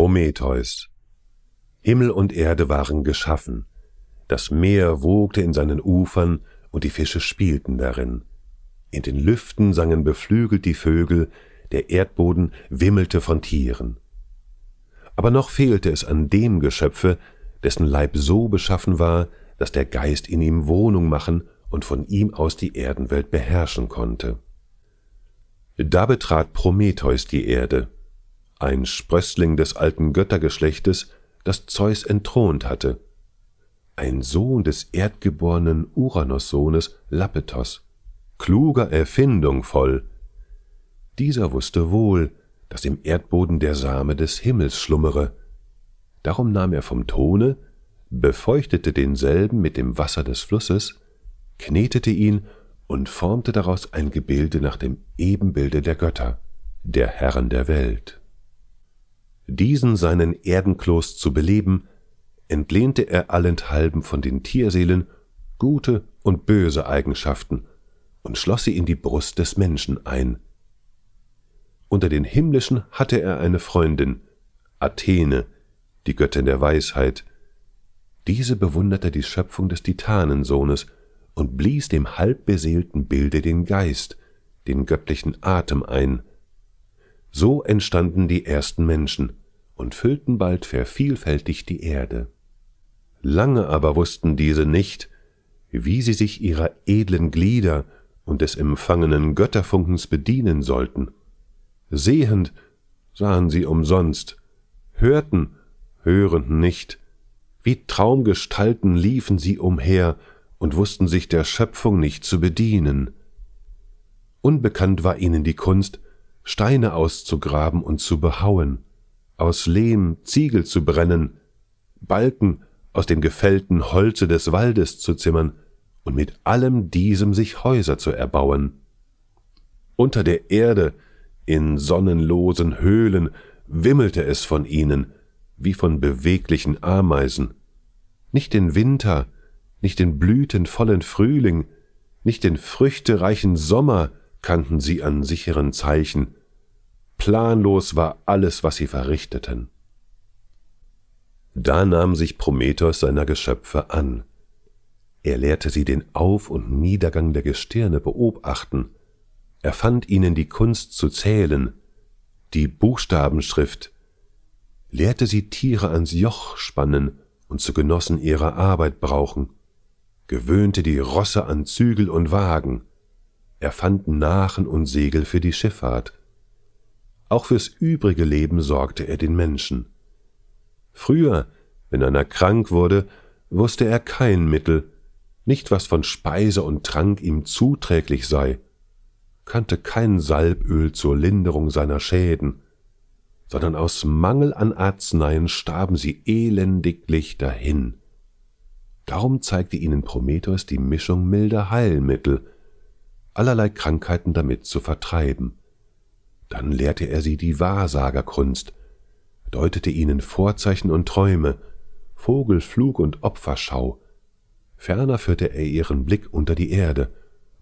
Prometheus. Himmel und Erde waren geschaffen, das Meer wogte in seinen Ufern und die Fische spielten darin. In den Lüften sangen beflügelt die Vögel, der Erdboden wimmelte von Tieren. Aber noch fehlte es an dem Geschöpfe, dessen Leib so beschaffen war, dass der Geist in ihm Wohnung machen und von ihm aus die Erdenwelt beherrschen konnte. Da betrat Prometheus die Erde, ein Sprössling des alten Göttergeschlechtes, das Zeus entthront hatte, ein Sohn des erdgeborenen uranus sohnes Lapetos, kluger Erfindung voll. Dieser wusste wohl, dass im Erdboden der Same des Himmels schlummere. Darum nahm er vom Tone, befeuchtete denselben mit dem Wasser des Flusses, knetete ihn und formte daraus ein Gebilde nach dem Ebenbilde der Götter, der Herren der Welt diesen seinen Erdenkloß zu beleben, entlehnte er allenthalben von den Tierseelen gute und böse Eigenschaften und schloss sie in die Brust des Menschen ein. Unter den Himmlischen hatte er eine Freundin, Athene, die Göttin der Weisheit. Diese bewunderte die Schöpfung des Titanensohnes und blies dem halbbeseelten Bilde den Geist, den göttlichen Atem ein. So entstanden die ersten Menschen und füllten bald vervielfältig die Erde. Lange aber wussten diese nicht, wie sie sich ihrer edlen Glieder und des empfangenen Götterfunkens bedienen sollten. Sehend sahen sie umsonst, hörten, hörend nicht, wie Traumgestalten liefen sie umher und wussten sich der Schöpfung nicht zu bedienen. Unbekannt war ihnen die Kunst, Steine auszugraben und zu behauen, aus Lehm Ziegel zu brennen, Balken aus dem gefällten Holze des Waldes zu zimmern und mit allem diesem sich Häuser zu erbauen. Unter der Erde, in sonnenlosen Höhlen, wimmelte es von ihnen, wie von beweglichen Ameisen. Nicht den Winter, nicht den blütenvollen Frühling, nicht den früchtereichen Sommer kannten sie an sicheren Zeichen, Planlos war alles, was sie verrichteten. Da nahm sich Prometheus seiner Geschöpfe an. Er lehrte sie den Auf- und Niedergang der Gestirne beobachten, er fand ihnen die Kunst zu zählen, die Buchstabenschrift, lehrte sie Tiere ans Joch spannen und zu Genossen ihrer Arbeit brauchen, gewöhnte die Rosse an Zügel und Wagen, erfand Nachen und Segel für die Schifffahrt, auch fürs übrige Leben sorgte er den Menschen. Früher, wenn einer krank wurde, wusste er kein Mittel, nicht was von Speise und Trank ihm zuträglich sei, kannte kein Salböl zur Linderung seiner Schäden, sondern aus Mangel an Arzneien starben sie elendiglich dahin. Darum zeigte ihnen Prometheus die Mischung milder Heilmittel, allerlei Krankheiten damit zu vertreiben. Dann lehrte er sie die Wahrsagerkunst, deutete ihnen Vorzeichen und Träume, Vogelflug und Opferschau. Ferner führte er ihren Blick unter die Erde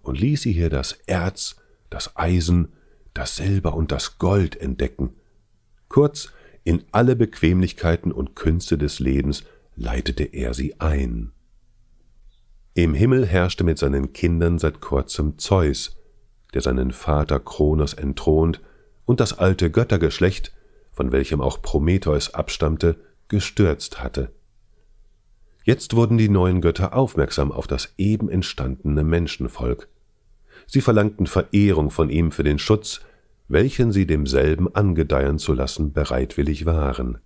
und ließ sie hier das Erz, das Eisen, das Silber und das Gold entdecken. Kurz, in alle Bequemlichkeiten und Künste des Lebens leitete er sie ein. Im Himmel herrschte mit seinen Kindern seit kurzem Zeus, der seinen Vater Kronos entthront und das alte Göttergeschlecht, von welchem auch Prometheus abstammte, gestürzt hatte. Jetzt wurden die neuen Götter aufmerksam auf das eben entstandene Menschenvolk. Sie verlangten Verehrung von ihm für den Schutz, welchen sie demselben angedeihen zu lassen bereitwillig waren.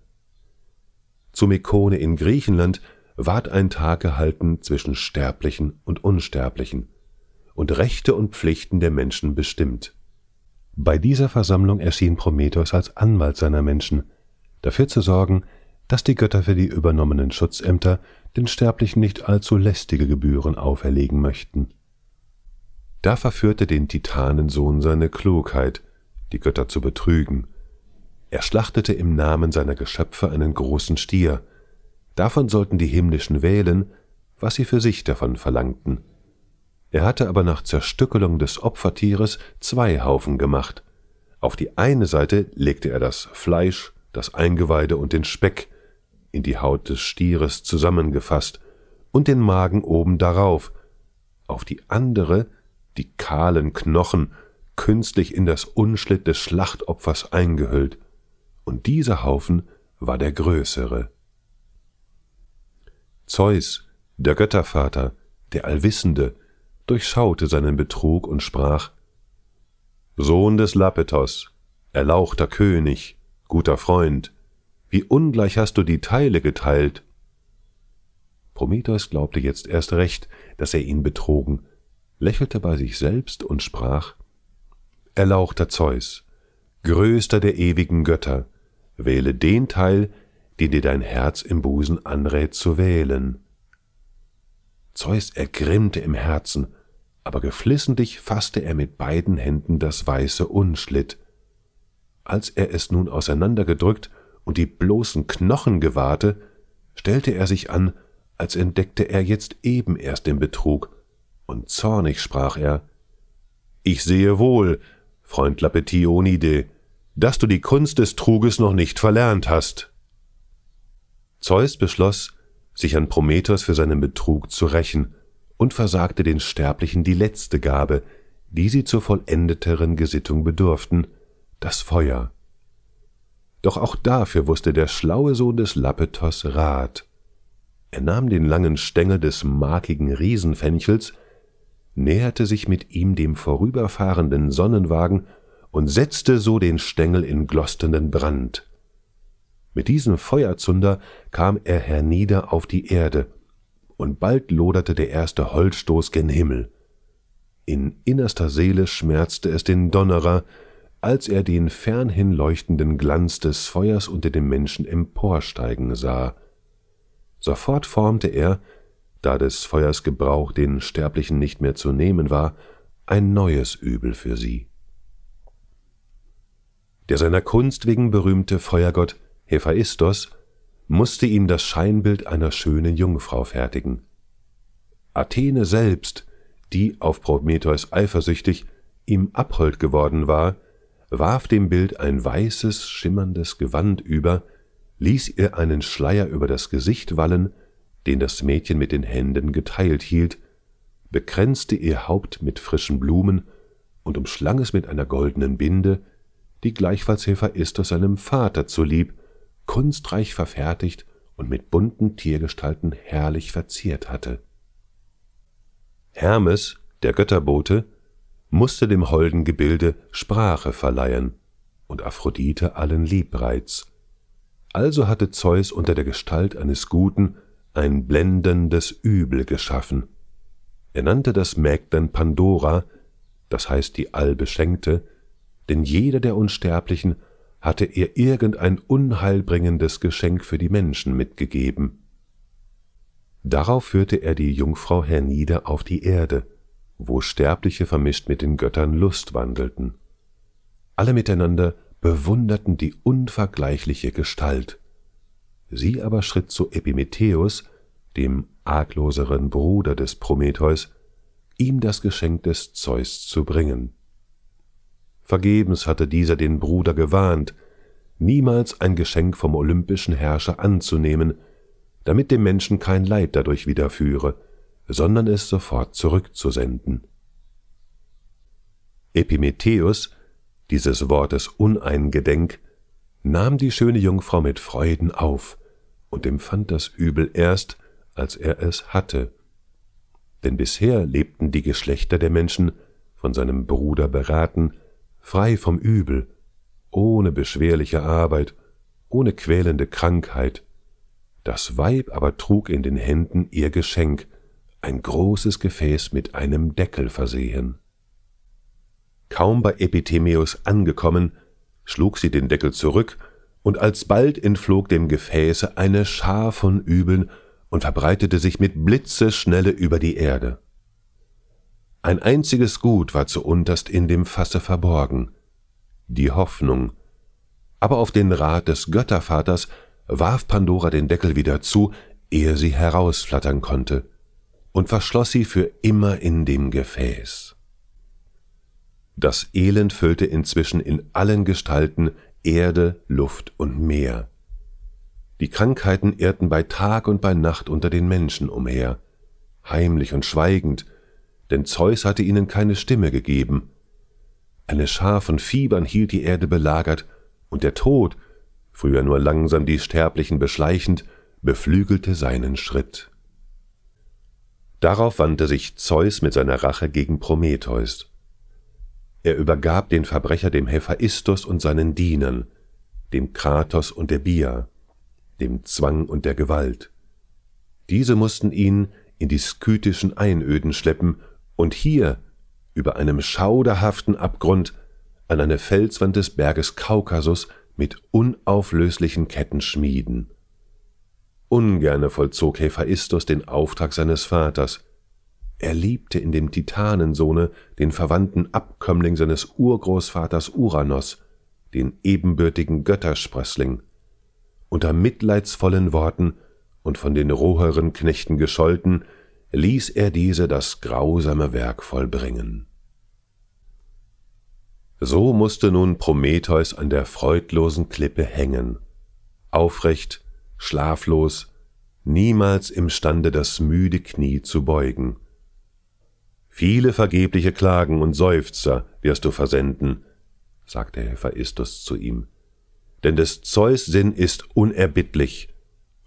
Zu Mekone in Griechenland ward ein Tag gehalten zwischen Sterblichen und Unsterblichen und Rechte und Pflichten der Menschen bestimmt. Bei dieser Versammlung erschien Prometheus als Anwalt seiner Menschen, dafür zu sorgen, dass die Götter für die übernommenen Schutzämter den Sterblichen nicht allzu lästige Gebühren auferlegen möchten. Da verführte den Titanensohn seine Klugheit, die Götter zu betrügen. Er schlachtete im Namen seiner Geschöpfe einen großen Stier. Davon sollten die himmlischen wählen, was sie für sich davon verlangten. Er hatte aber nach Zerstückelung des Opfertieres zwei Haufen gemacht. Auf die eine Seite legte er das Fleisch, das Eingeweide und den Speck, in die Haut des Stieres zusammengefasst, und den Magen oben darauf, auf die andere die kahlen Knochen, künstlich in das Unschlitt des Schlachtopfers eingehüllt, und dieser Haufen war der größere. Zeus, der Göttervater, der Allwissende, durchschaute seinen Betrug und sprach Sohn des Lapetos, erlauchter König, guter Freund, wie ungleich hast du die Teile geteilt. Prometheus glaubte jetzt erst recht, dass er ihn betrogen, lächelte bei sich selbst und sprach Erlauchter Zeus, größter der ewigen Götter, wähle den Teil, den dir dein Herz im Busen anrät zu wählen. Zeus ergrimmte im Herzen, aber geflissentlich fasste er mit beiden Händen das weiße Unschlitt. Als er es nun auseinandergedrückt und die bloßen Knochen gewahrte, stellte er sich an, als entdeckte er jetzt eben erst den Betrug, und zornig sprach er, »Ich sehe wohl, Freund Lapetionide, dass du die Kunst des Truges noch nicht verlernt hast.« Zeus beschloss, sich an Prometheus für seinen Betrug zu rächen und versagte den Sterblichen die letzte Gabe, die sie zur vollendeteren Gesittung bedurften, das Feuer. Doch auch dafür wusste der schlaue Sohn des Lapetos Rat. Er nahm den langen Stängel des markigen Riesenfenchels, näherte sich mit ihm dem vorüberfahrenden Sonnenwagen und setzte so den Stängel in glostenden Brand. Mit diesem Feuerzunder kam er hernieder auf die Erde, und bald loderte der erste Holzstoß gen Himmel. In innerster Seele schmerzte es den Donnerer, als er den fernhin leuchtenden Glanz des Feuers unter dem Menschen emporsteigen sah. Sofort formte er, da des Feuers Gebrauch den Sterblichen nicht mehr zu nehmen war, ein neues Übel für sie. Der seiner Kunst wegen berühmte Feuergott Hephaistos, musste ihm das Scheinbild einer schönen Jungfrau fertigen. Athene selbst, die auf Prometheus eifersüchtig ihm abhold geworden war, warf dem Bild ein weißes, schimmerndes Gewand über, ließ ihr einen Schleier über das Gesicht wallen, den das Mädchen mit den Händen geteilt hielt, bekränzte ihr Haupt mit frischen Blumen und umschlang es mit einer goldenen Binde, die gleichfalls Hephaistos seinem Vater zulieb kunstreich verfertigt und mit bunten Tiergestalten herrlich verziert hatte. Hermes, der Götterbote, musste dem holden Gebilde Sprache verleihen und Aphrodite allen Liebreiz. Also hatte Zeus unter der Gestalt eines Guten ein blendendes Übel geschaffen. Er nannte das Mägdlein Pandora, das heißt die Allbeschenkte, denn jeder der Unsterblichen hatte er irgendein unheilbringendes Geschenk für die Menschen mitgegeben. Darauf führte er die Jungfrau hernieder auf die Erde, wo Sterbliche vermischt mit den Göttern Lust wandelten. Alle miteinander bewunderten die unvergleichliche Gestalt. Sie aber schritt zu Epimetheus, dem argloseren Bruder des Prometheus, ihm das Geschenk des Zeus zu bringen. Vergebens hatte dieser den Bruder gewarnt, niemals ein Geschenk vom olympischen Herrscher anzunehmen, damit dem Menschen kein Leid dadurch widerführe, sondern es sofort zurückzusenden. Epimetheus, dieses Wortes uneingedenk, nahm die schöne Jungfrau mit Freuden auf und empfand das Übel erst, als er es hatte. Denn bisher lebten die Geschlechter der Menschen, von seinem Bruder beraten, frei vom Übel, ohne beschwerliche Arbeit, ohne quälende Krankheit. Das Weib aber trug in den Händen ihr Geschenk, ein großes Gefäß mit einem Deckel versehen. Kaum bei Epithemeus angekommen, schlug sie den Deckel zurück, und alsbald entflog dem Gefäße eine Schar von Übeln und verbreitete sich mit Blitzeschnelle über die Erde. Ein einziges Gut war zuunterst in dem Fasse verborgen, die Hoffnung. Aber auf den Rat des Göttervaters warf Pandora den Deckel wieder zu, ehe sie herausflattern konnte, und verschloss sie für immer in dem Gefäß. Das Elend füllte inzwischen in allen Gestalten Erde, Luft und Meer. Die Krankheiten irrten bei Tag und bei Nacht unter den Menschen umher, heimlich und schweigend, denn Zeus hatte ihnen keine Stimme gegeben. Eine Schar von Fiebern hielt die Erde belagert, und der Tod, früher nur langsam die Sterblichen beschleichend, beflügelte seinen Schritt. Darauf wandte sich Zeus mit seiner Rache gegen Prometheus. Er übergab den Verbrecher dem Hephaistos und seinen Dienern, dem Kratos und der Bia, dem Zwang und der Gewalt. Diese mussten ihn in die skytischen Einöden schleppen und hier, über einem schauderhaften Abgrund, an eine Felswand des Berges Kaukasus mit unauflöslichen Ketten schmieden. Ungerne vollzog Hephaistos den Auftrag seines Vaters. Er liebte in dem Titanensohne den verwandten Abkömmling seines Urgroßvaters Uranos, den ebenbürtigen Göttersprössling. Unter mitleidsvollen Worten und von den roheren Knechten gescholten, ließ er diese das grausame Werk vollbringen. So musste nun Prometheus an der freudlosen Klippe hängen, aufrecht, schlaflos, niemals imstande, das müde Knie zu beugen. Viele vergebliche Klagen und Seufzer wirst du versenden, sagte Hephaistos zu ihm, denn des Zeus Sinn ist unerbittlich,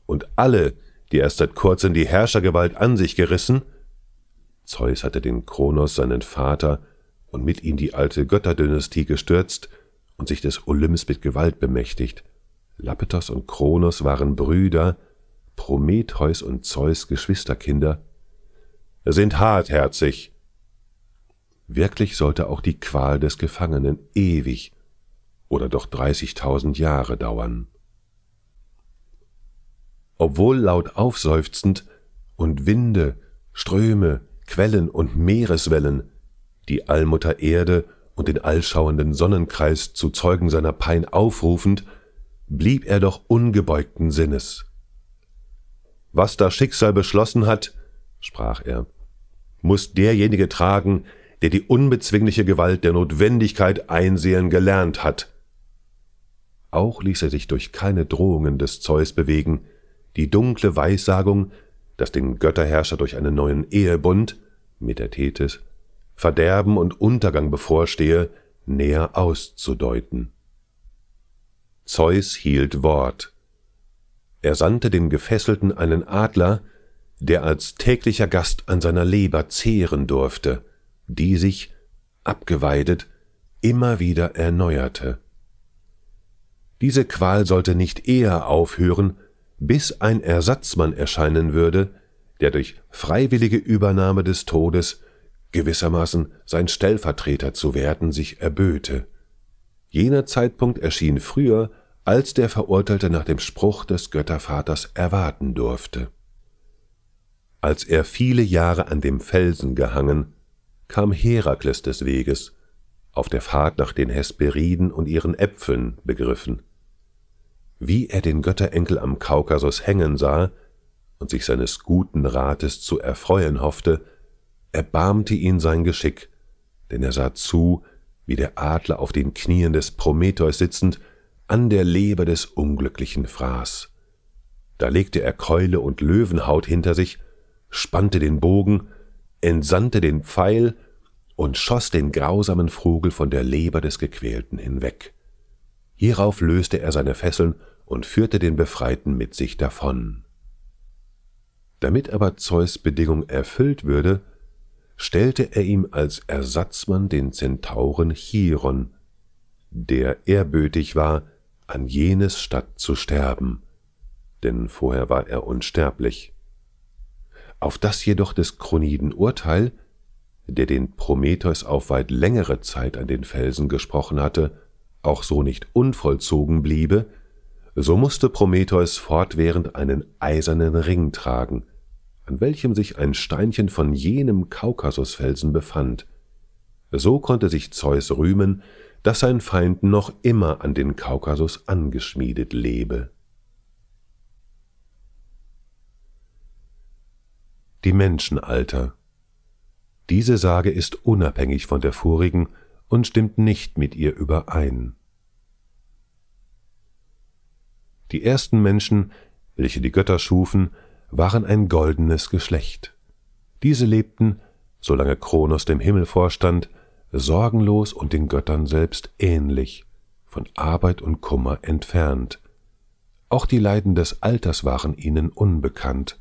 und alle, die erst seit kurzem die Herrschergewalt an sich gerissen? Zeus hatte den Kronos, seinen Vater, und mit ihm die alte Götterdynastie gestürzt und sich des Olymps mit Gewalt bemächtigt. Lapetos und Kronos waren Brüder, Prometheus und Zeus Geschwisterkinder. Sind hartherzig. Wirklich sollte auch die Qual des Gefangenen ewig oder doch dreißigtausend Jahre dauern obwohl laut aufseufzend, und Winde, Ströme, Quellen und Meereswellen, die Allmutter Erde und den allschauenden Sonnenkreis zu Zeugen seiner Pein aufrufend, blieb er doch ungebeugten Sinnes. Was das Schicksal beschlossen hat, sprach er, muss derjenige tragen, der die unbezwingliche Gewalt der Notwendigkeit einsehen gelernt hat. Auch ließ er sich durch keine Drohungen des Zeus bewegen, die dunkle Weissagung, dass den Götterherrscher durch einen neuen Ehebund, mit der Metathetes, Verderben und Untergang bevorstehe, näher auszudeuten. Zeus hielt Wort. Er sandte dem Gefesselten einen Adler, der als täglicher Gast an seiner Leber zehren durfte, die sich, abgeweidet, immer wieder erneuerte. Diese Qual sollte nicht eher aufhören, bis ein Ersatzmann erscheinen würde, der durch freiwillige Übernahme des Todes gewissermaßen sein Stellvertreter zu werden sich erböte. Jener Zeitpunkt erschien früher, als der Verurteilte nach dem Spruch des Göttervaters erwarten durfte. Als er viele Jahre an dem Felsen gehangen, kam Herakles des Weges, auf der Fahrt nach den Hesperiden und ihren Äpfeln begriffen wie er den Götterenkel am Kaukasus hängen sah und sich seines guten Rates zu erfreuen hoffte, erbarmte ihn sein Geschick, denn er sah zu, wie der Adler auf den Knien des Prometheus sitzend an der Leber des Unglücklichen fraß. Da legte er Keule und Löwenhaut hinter sich, spannte den Bogen, entsandte den Pfeil und schoss den grausamen Vogel von der Leber des Gequälten hinweg. Hierauf löste er seine Fesseln und führte den Befreiten mit sich davon. Damit aber Zeus Bedingung erfüllt würde, stellte er ihm als Ersatzmann den Zentauren Chiron, der ehrbötig war, an jenes Stadt zu sterben, denn vorher war er unsterblich. Auf das jedoch des Kroniden Urteil, der den Prometheus auf weit längere Zeit an den Felsen gesprochen hatte, auch so nicht unvollzogen bliebe, so musste Prometheus fortwährend einen eisernen Ring tragen, an welchem sich ein Steinchen von jenem Kaukasusfelsen befand. So konnte sich Zeus rühmen, dass sein Feind noch immer an den Kaukasus angeschmiedet lebe. Die Menschenalter Diese Sage ist unabhängig von der vorigen und stimmt nicht mit ihr überein. Die ersten Menschen, welche die Götter schufen, waren ein goldenes Geschlecht. Diese lebten, solange Kronos dem Himmel vorstand, sorgenlos und den Göttern selbst ähnlich, von Arbeit und Kummer entfernt. Auch die Leiden des Alters waren ihnen unbekannt.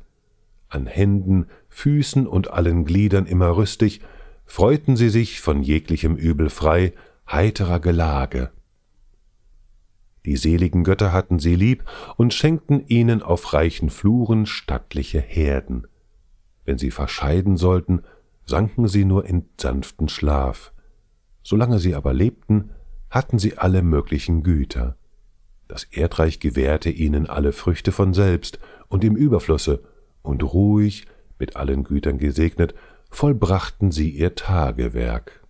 An Händen, Füßen und allen Gliedern immer rüstig, freuten sie sich von jeglichem Übel frei, heiterer Gelage. Die seligen Götter hatten sie lieb und schenkten ihnen auf reichen Fluren stattliche Herden. Wenn sie verscheiden sollten, sanken sie nur in sanften Schlaf. Solange sie aber lebten, hatten sie alle möglichen Güter. Das Erdreich gewährte ihnen alle Früchte von selbst und im Überflusse, und ruhig, mit allen Gütern gesegnet, vollbrachten sie ihr Tagewerk.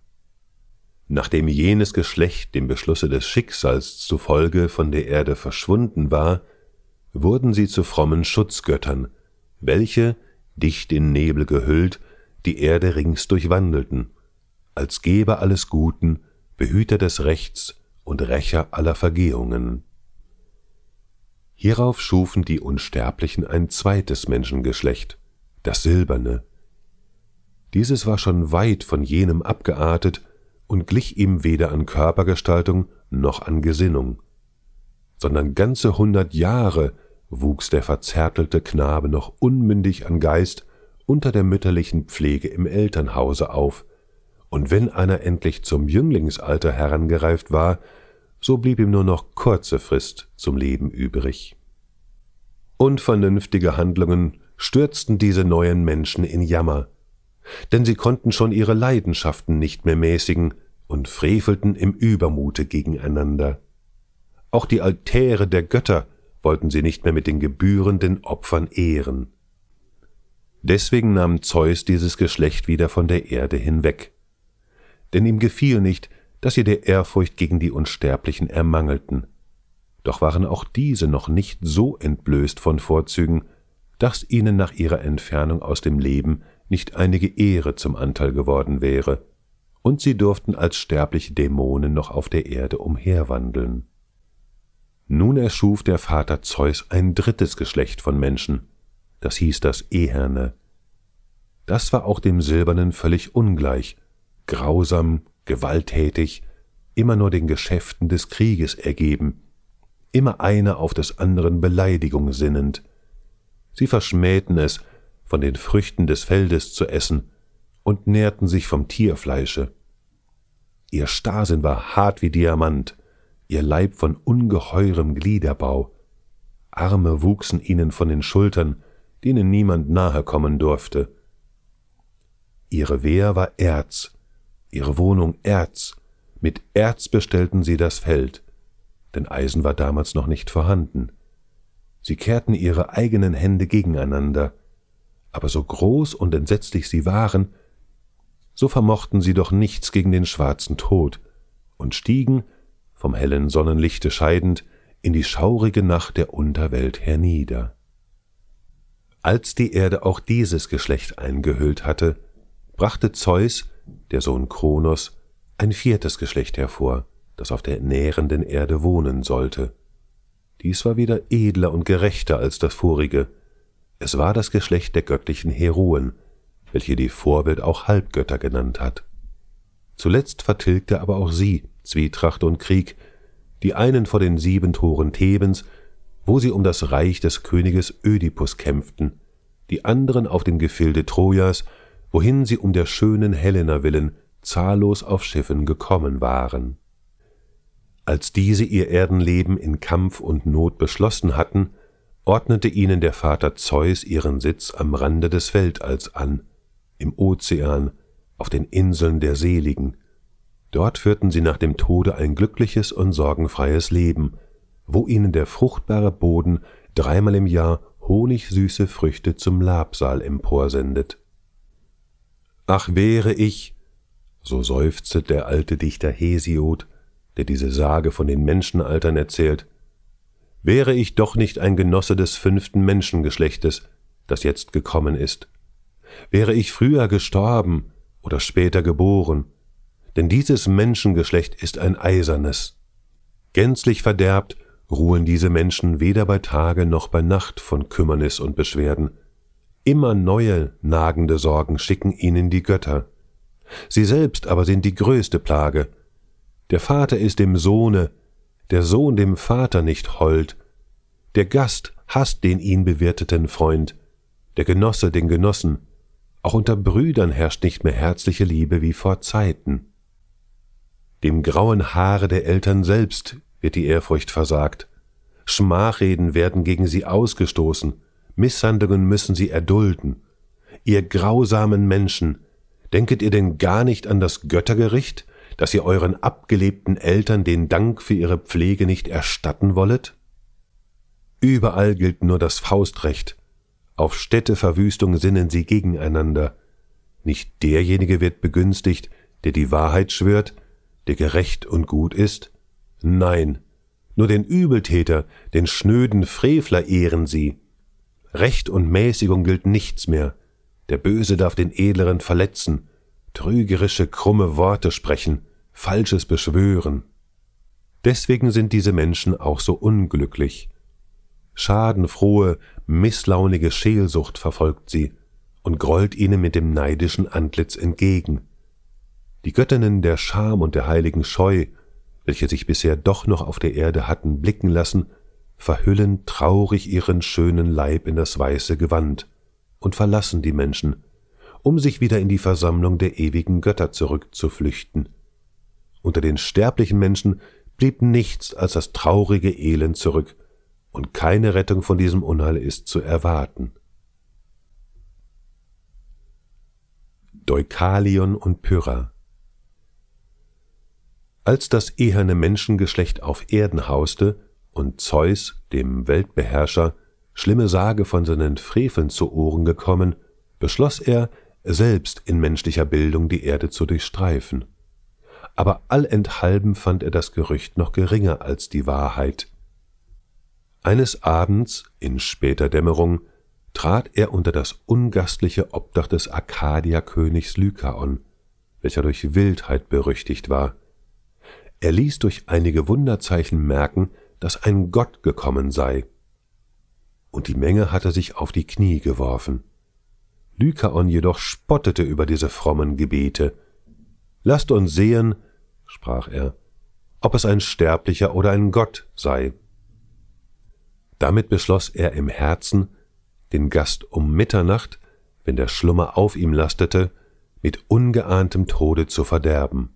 Nachdem jenes Geschlecht dem Beschlusse des Schicksals zufolge von der Erde verschwunden war, wurden sie zu frommen Schutzgöttern, welche, dicht in Nebel gehüllt, die Erde rings durchwandelten, als Geber alles Guten, Behüter des Rechts und Rächer aller Vergehungen. Hierauf schufen die Unsterblichen ein zweites Menschengeschlecht, das Silberne, dieses war schon weit von jenem abgeartet und glich ihm weder an Körpergestaltung noch an Gesinnung, sondern ganze hundert Jahre wuchs der verzärtelte Knabe noch unmündig an Geist unter der mütterlichen Pflege im Elternhause auf, und wenn einer endlich zum Jünglingsalter herangereift war, so blieb ihm nur noch kurze Frist zum Leben übrig. Unvernünftige Handlungen stürzten diese neuen Menschen in Jammer, denn sie konnten schon ihre Leidenschaften nicht mehr mäßigen und frevelten im Übermute gegeneinander. Auch die Altäre der Götter wollten sie nicht mehr mit den gebührenden Opfern ehren. Deswegen nahm Zeus dieses Geschlecht wieder von der Erde hinweg. Denn ihm gefiel nicht, dass sie der Ehrfurcht gegen die Unsterblichen ermangelten. Doch waren auch diese noch nicht so entblößt von Vorzügen, dass ihnen nach ihrer Entfernung aus dem Leben nicht einige Ehre zum Anteil geworden wäre, und sie durften als sterbliche Dämonen noch auf der Erde umherwandeln. Nun erschuf der Vater Zeus ein drittes Geschlecht von Menschen, das hieß das Eherne. Das war auch dem Silbernen völlig ungleich, grausam, gewalttätig, immer nur den Geschäften des Krieges ergeben, immer einer auf des anderen Beleidigung sinnend. Sie verschmähten es, von den Früchten des Feldes zu essen und nährten sich vom Tierfleische. Ihr Starrsinn war hart wie Diamant, ihr Leib von ungeheurem Gliederbau. Arme wuchsen ihnen von den Schultern, denen niemand nahe kommen durfte. Ihre Wehr war Erz, ihre Wohnung Erz, mit Erz bestellten sie das Feld, denn Eisen war damals noch nicht vorhanden. Sie kehrten ihre eigenen Hände gegeneinander, aber so groß und entsetzlich sie waren, so vermochten sie doch nichts gegen den schwarzen Tod und stiegen, vom hellen Sonnenlichte scheidend, in die schaurige Nacht der Unterwelt hernieder. Als die Erde auch dieses Geschlecht eingehüllt hatte, brachte Zeus, der Sohn Kronos, ein viertes Geschlecht hervor, das auf der nährenden Erde wohnen sollte. Dies war wieder edler und gerechter als das vorige, es war das Geschlecht der göttlichen Heroen, welche die Vorwelt auch Halbgötter genannt hat. Zuletzt vertilgte aber auch sie Zwietracht und Krieg, die einen vor den sieben Toren Thebens, wo sie um das Reich des Königes Ödipus kämpften, die anderen auf dem Gefilde Trojas, wohin sie um der schönen Helena willen zahllos auf Schiffen gekommen waren. Als diese ihr Erdenleben in Kampf und Not beschlossen hatten, ordnete ihnen der Vater Zeus ihren Sitz am Rande des Weltalls an, im Ozean, auf den Inseln der Seligen. Dort führten sie nach dem Tode ein glückliches und sorgenfreies Leben, wo ihnen der fruchtbare Boden dreimal im Jahr honigsüße Früchte zum Labsal emporsendet. Ach wäre ich, so seufzet der alte Dichter Hesiod, der diese Sage von den Menschenaltern erzählt, wäre ich doch nicht ein Genosse des fünften Menschengeschlechtes, das jetzt gekommen ist. Wäre ich früher gestorben oder später geboren, denn dieses Menschengeschlecht ist ein eisernes. Gänzlich verderbt ruhen diese Menschen weder bei Tage noch bei Nacht von Kümmernis und Beschwerden. Immer neue, nagende Sorgen schicken ihnen die Götter. Sie selbst aber sind die größte Plage. Der Vater ist dem Sohne, der Sohn dem Vater nicht hold, der Gast hasst den ihn bewirteten Freund, der Genosse den Genossen, auch unter Brüdern herrscht nicht mehr herzliche Liebe wie vor Zeiten. Dem grauen Haare der Eltern selbst wird die Ehrfurcht versagt, Schmachreden werden gegen sie ausgestoßen, Misshandlungen müssen sie erdulden. Ihr grausamen Menschen, denket ihr denn gar nicht an das Göttergericht? dass ihr euren abgelebten Eltern den Dank für ihre Pflege nicht erstatten wollet? Überall gilt nur das Faustrecht. Auf Städteverwüstung sinnen sie gegeneinander. Nicht derjenige wird begünstigt, der die Wahrheit schwört, der gerecht und gut ist. Nein, nur den Übeltäter, den schnöden Frevler ehren sie. Recht und Mäßigung gilt nichts mehr. Der Böse darf den Edleren verletzen trügerische, krumme Worte sprechen, Falsches beschwören. Deswegen sind diese Menschen auch so unglücklich. Schadenfrohe, misslaunige Scheelsucht verfolgt sie und grollt ihnen mit dem neidischen Antlitz entgegen. Die Göttinnen der Scham und der heiligen Scheu, welche sich bisher doch noch auf der Erde hatten blicken lassen, verhüllen traurig ihren schönen Leib in das weiße Gewand und verlassen die Menschen, um sich wieder in die Versammlung der ewigen Götter zurückzuflüchten. Unter den sterblichen Menschen blieb nichts als das traurige Elend zurück, und keine Rettung von diesem Unheil ist zu erwarten. Deukalion und Pyrrha Als das eherne Menschengeschlecht auf Erden hauste und Zeus, dem Weltbeherrscher, schlimme Sage von seinen Freveln zu Ohren gekommen, beschloss er, selbst in menschlicher Bildung die Erde zu durchstreifen. Aber allenthalben fand er das Gerücht noch geringer als die Wahrheit. Eines Abends, in später Dämmerung, trat er unter das ungastliche Obdach des Arkadierkönigs Lykaon, welcher durch Wildheit berüchtigt war. Er ließ durch einige Wunderzeichen merken, dass ein Gott gekommen sei. Und die Menge hatte sich auf die Knie geworfen. Lykaon jedoch spottete über diese frommen Gebete. Lasst uns sehen, sprach er, ob es ein Sterblicher oder ein Gott sei. Damit beschloss er im Herzen, den Gast um Mitternacht, wenn der Schlummer auf ihm lastete, mit ungeahntem Tode zu verderben.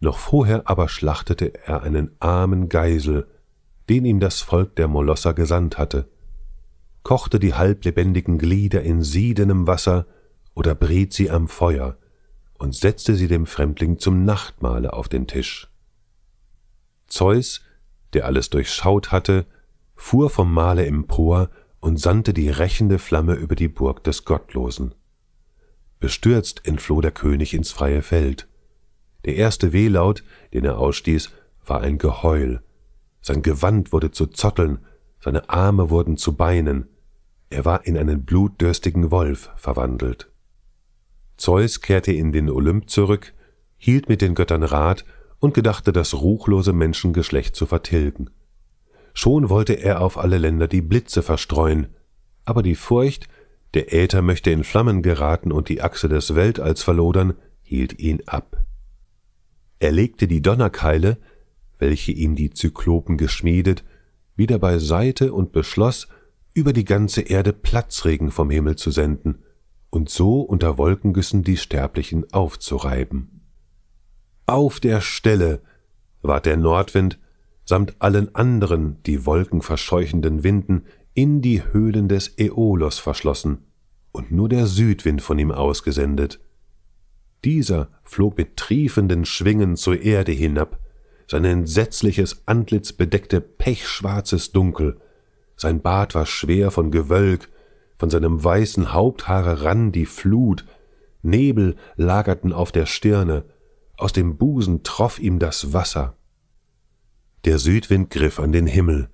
Noch vorher aber schlachtete er einen armen Geisel, den ihm das Volk der Molosser gesandt hatte, kochte die halblebendigen Glieder in siedenem Wasser oder briet sie am Feuer und setzte sie dem Fremdling zum Nachtmahle auf den Tisch. Zeus, der alles durchschaut hatte, fuhr vom Mahle empor und sandte die rächende Flamme über die Burg des Gottlosen. Bestürzt entfloh der König ins freie Feld. Der erste Wehlaut, den er ausstieß, war ein Geheul. Sein Gewand wurde zu Zotteln, seine Arme wurden zu Beinen, er war in einen blutdürstigen Wolf verwandelt. Zeus kehrte in den Olymp zurück, hielt mit den Göttern Rat und gedachte, das ruchlose Menschengeschlecht zu vertilgen. Schon wollte er auf alle Länder die Blitze verstreuen, aber die Furcht, der Äther möchte in Flammen geraten und die Achse des Weltalls verlodern, hielt ihn ab. Er legte die Donnerkeile, welche ihm die Zyklopen geschmiedet, wieder beiseite und beschloss, über die ganze Erde Platzregen vom Himmel zu senden und so unter Wolkengüssen die Sterblichen aufzureiben. Auf der Stelle ward der Nordwind samt allen anderen die Wolken verscheuchenden Winden in die Höhlen des Äolos verschlossen und nur der Südwind von ihm ausgesendet. Dieser flog mit triefenden Schwingen zur Erde hinab, sein entsetzliches Antlitz bedeckte pechschwarzes Dunkel, sein Bart war schwer von Gewölk, von seinem weißen Haupthaare rann die Flut, Nebel lagerten auf der Stirne, aus dem Busen troff ihm das Wasser. Der Südwind griff an den Himmel,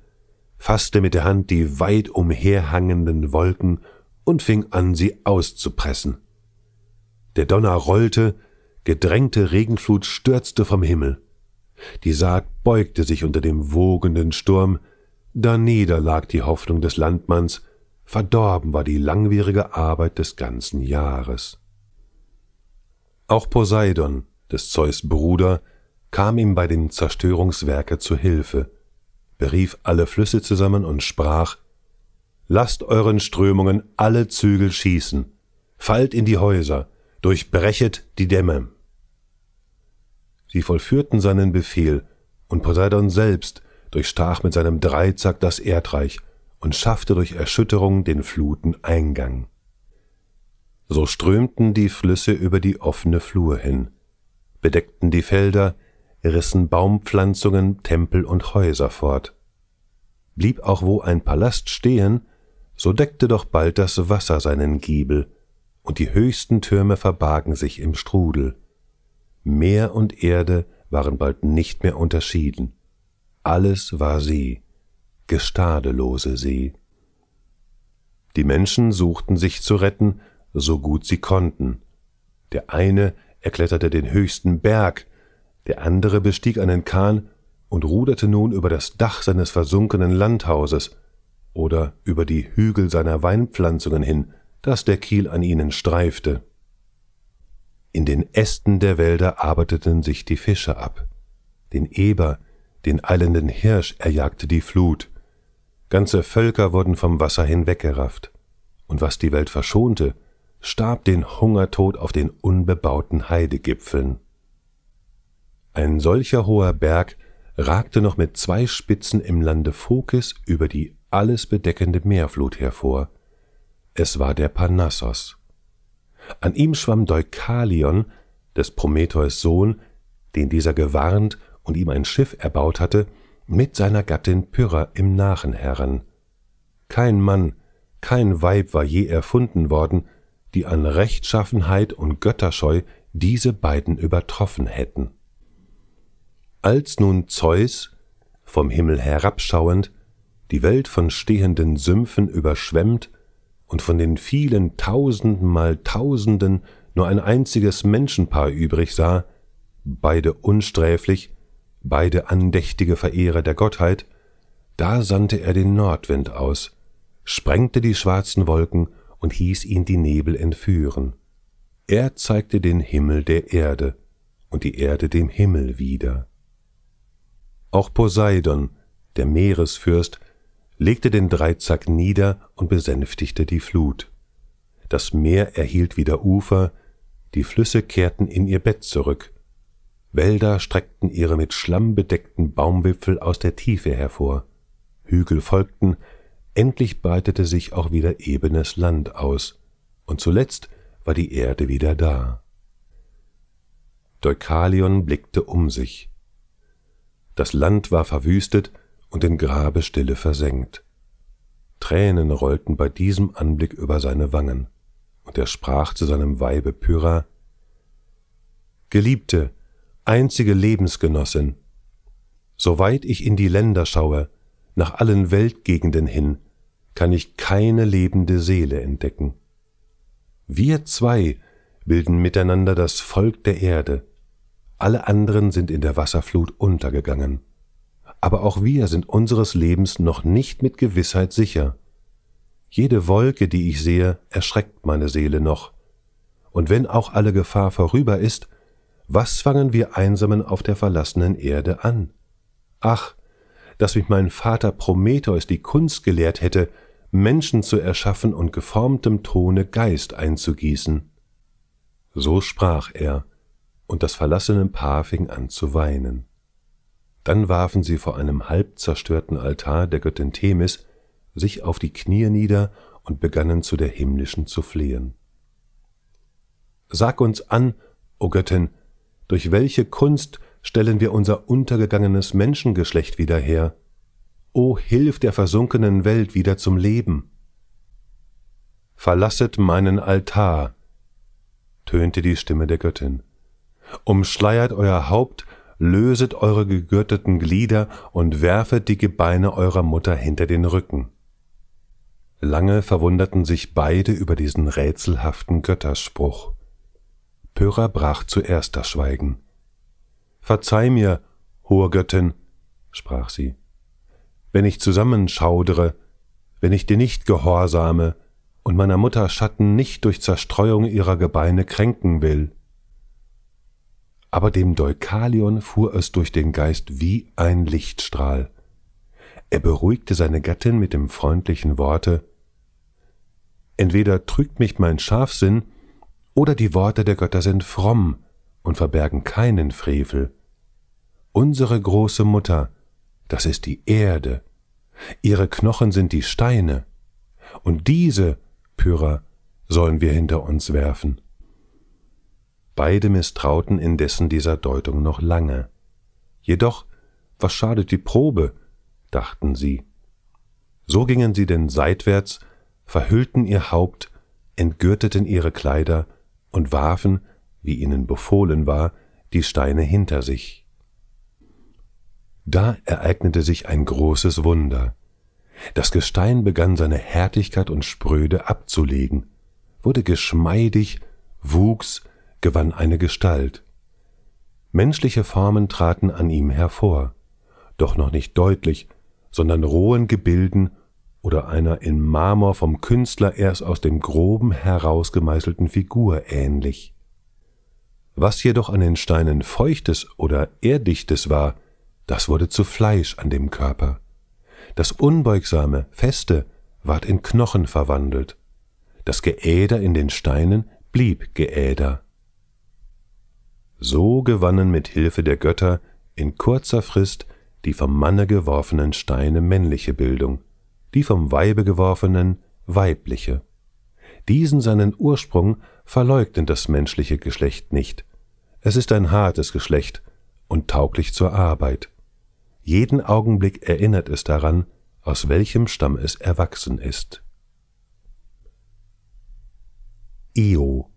fasste mit der Hand die weit umherhangenden Wolken und fing an, sie auszupressen. Der Donner rollte, gedrängte Regenflut stürzte vom Himmel. Die Saat beugte sich unter dem wogenden Sturm, Danieder lag die Hoffnung des Landmanns, verdorben war die langwierige Arbeit des ganzen Jahres. Auch Poseidon, des Zeus Bruder, kam ihm bei dem Zerstörungswerke zu Hilfe, berief alle Flüsse zusammen und sprach Lasst euren Strömungen alle Zügel schießen, fallt in die Häuser, durchbrechet die Dämme. Sie vollführten seinen Befehl, und Poseidon selbst durchstach mit seinem Dreizack das Erdreich und schaffte durch Erschütterung den Fluten Eingang. So strömten die Flüsse über die offene Flur hin, bedeckten die Felder, rissen Baumpflanzungen, Tempel und Häuser fort. Blieb auch wo ein Palast stehen, so deckte doch bald das Wasser seinen Giebel, und die höchsten Türme verbargen sich im Strudel. Meer und Erde waren bald nicht mehr unterschieden. Alles war See, gestadelose See. Die Menschen suchten sich zu retten, so gut sie konnten. Der eine erkletterte den höchsten Berg, der andere bestieg einen Kahn und ruderte nun über das Dach seines versunkenen Landhauses oder über die Hügel seiner Weinpflanzungen hin, dass der Kiel an ihnen streifte. In den Ästen der Wälder arbeiteten sich die Fische ab. Den Eber, den eilenden Hirsch erjagte die Flut. Ganze Völker wurden vom Wasser hinweggerafft. Und was die Welt verschonte, starb den Hungertod auf den unbebauten Heidegipfeln. Ein solcher hoher Berg ragte noch mit zwei Spitzen im Lande Phokis über die alles bedeckende Meerflut hervor. Es war der Parnassos. An ihm schwamm Deukalion, des Prometheus Sohn, den dieser gewarnt und ihm ein Schiff erbaut hatte, mit seiner Gattin Pyrrha im Nachen heran. Kein Mann, kein Weib war je erfunden worden, die an Rechtschaffenheit und Götterscheu diese beiden übertroffen hätten. Als nun Zeus, vom Himmel herabschauend, die Welt von stehenden Sümpfen überschwemmt und von den vielen tausendmal Tausenden nur ein einziges Menschenpaar übrig sah, beide unsträflich, beide andächtige Verehrer der Gottheit, da sandte er den Nordwind aus, sprengte die schwarzen Wolken und hieß ihn die Nebel entführen. Er zeigte den Himmel der Erde und die Erde dem Himmel wieder. Auch Poseidon, der Meeresfürst, legte den Dreizack nieder und besänftigte die Flut. Das Meer erhielt wieder Ufer, die Flüsse kehrten in ihr Bett zurück, Wälder streckten ihre mit Schlamm bedeckten Baumwipfel aus der Tiefe hervor, Hügel folgten, endlich breitete sich auch wieder ebenes Land aus, und zuletzt war die Erde wieder da. Deukalion blickte um sich. Das Land war verwüstet und in Grabestille versenkt. Tränen rollten bei diesem Anblick über seine Wangen, und er sprach zu seinem Weibe Pyrrha Geliebte, einzige Lebensgenossin. Soweit ich in die Länder schaue, nach allen Weltgegenden hin, kann ich keine lebende Seele entdecken. Wir zwei bilden miteinander das Volk der Erde, alle anderen sind in der Wasserflut untergegangen. Aber auch wir sind unseres Lebens noch nicht mit Gewissheit sicher. Jede Wolke, die ich sehe, erschreckt meine Seele noch. Und wenn auch alle Gefahr vorüber ist, was fangen wir Einsamen auf der verlassenen Erde an? Ach, dass mich mein Vater Prometheus die Kunst gelehrt hätte, Menschen zu erschaffen und geformtem Tone Geist einzugießen. So sprach er, und das verlassene Paar fing an zu weinen. Dann warfen sie vor einem halb zerstörten Altar der Göttin Themis sich auf die Knie nieder und begannen zu der himmlischen zu flehen. Sag uns an, o Göttin, durch welche Kunst stellen wir unser untergegangenes Menschengeschlecht wieder her? O hilf der versunkenen Welt wieder zum Leben! Verlasset meinen Altar, tönte die Stimme der Göttin. Umschleiert euer Haupt, löset eure gegürteten Glieder und werfet die Gebeine eurer Mutter hinter den Rücken. Lange verwunderten sich beide über diesen rätselhaften Götterspruch. Pyrrha brach zuerst das Schweigen. Verzeih mir, hohe Göttin, sprach sie, wenn ich zusammenschaudere, wenn ich dir nicht gehorsame und meiner Mutter Schatten nicht durch Zerstreuung ihrer Gebeine kränken will. Aber dem Deukalion fuhr es durch den Geist wie ein Lichtstrahl. Er beruhigte seine Gattin mit dem freundlichen Worte Entweder trügt mich mein Scharfsinn, oder die Worte der Götter sind fromm und verbergen keinen Frevel. Unsere große Mutter, das ist die Erde. Ihre Knochen sind die Steine. Und diese, Pyrrha, sollen wir hinter uns werfen. Beide misstrauten indessen dieser Deutung noch lange. Jedoch, was schadet die Probe, dachten sie. So gingen sie denn seitwärts, verhüllten ihr Haupt, entgürteten ihre Kleider und warfen, wie ihnen befohlen war, die Steine hinter sich. Da ereignete sich ein großes Wunder. Das Gestein begann seine Härtigkeit und Spröde abzulegen, wurde geschmeidig, wuchs, gewann eine Gestalt. Menschliche Formen traten an ihm hervor, doch noch nicht deutlich, sondern rohen Gebilden oder einer in Marmor vom Künstler erst aus dem groben herausgemeißelten Figur ähnlich. Was jedoch an den Steinen feuchtes oder erdichtes war, das wurde zu Fleisch an dem Körper. Das Unbeugsame, Feste ward in Knochen verwandelt. Das Geäder in den Steinen blieb Geäder. So gewannen mit Hilfe der Götter in kurzer Frist die vom Manne geworfenen Steine männliche Bildung die vom Weibe geworfenen weibliche. Diesen seinen Ursprung verleugnet das menschliche Geschlecht nicht. Es ist ein hartes Geschlecht und tauglich zur Arbeit. Jeden Augenblick erinnert es daran, aus welchem Stamm es erwachsen ist. Io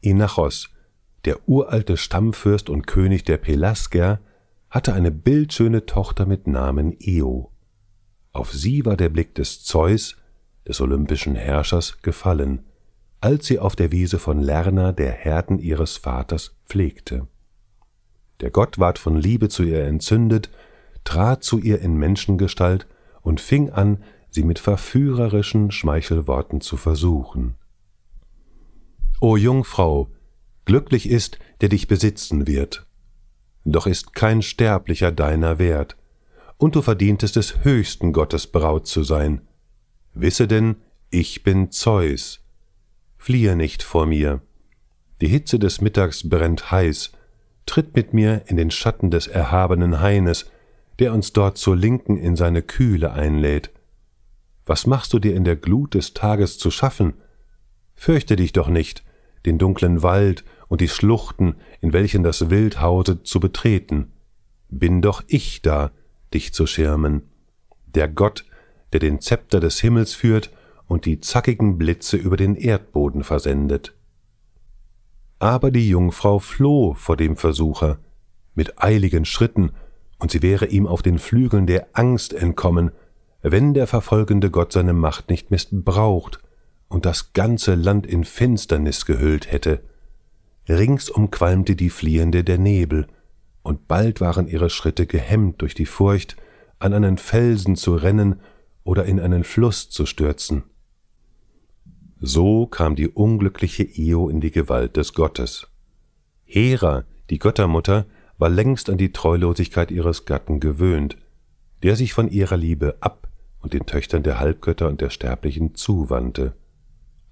Inachos, der uralte Stammfürst und König der Pelasger, hatte eine bildschöne Tochter mit Namen Io. Auf sie war der Blick des Zeus, des olympischen Herrschers, gefallen, als sie auf der Wiese von Lerna der Herden ihres Vaters pflegte. Der Gott ward von Liebe zu ihr entzündet, trat zu ihr in Menschengestalt und fing an, sie mit verführerischen Schmeichelworten zu versuchen. O Jungfrau, glücklich ist, der dich besitzen wird. Doch ist kein Sterblicher deiner wert, und du verdientest des höchsten Gottes Braut zu sein. Wisse denn, ich bin Zeus. Fliehe nicht vor mir. Die Hitze des Mittags brennt heiß. Tritt mit mir in den Schatten des erhabenen Haines, der uns dort zur Linken in seine Kühle einlädt. Was machst du dir in der Glut des Tages zu schaffen? Fürchte dich doch nicht, den dunklen Wald und die Schluchten, in welchen das Wild hauset, zu betreten. Bin doch ich da, dich zu schirmen. Der Gott, der den Zepter des Himmels führt und die zackigen Blitze über den Erdboden versendet. Aber die Jungfrau floh vor dem Versucher mit eiligen Schritten, und sie wäre ihm auf den Flügeln der Angst entkommen, wenn der verfolgende Gott seine Macht nicht missbraucht und das ganze Land in Finsternis gehüllt hätte. Ringsum qualmte die Fliehende der Nebel, und bald waren ihre Schritte gehemmt durch die Furcht, an einen Felsen zu rennen oder in einen Fluss zu stürzen. So kam die unglückliche Io in die Gewalt des Gottes. Hera, die Göttermutter, war längst an die Treulosigkeit ihres Gatten gewöhnt, der sich von ihrer Liebe ab und den Töchtern der Halbgötter und der Sterblichen zuwandte.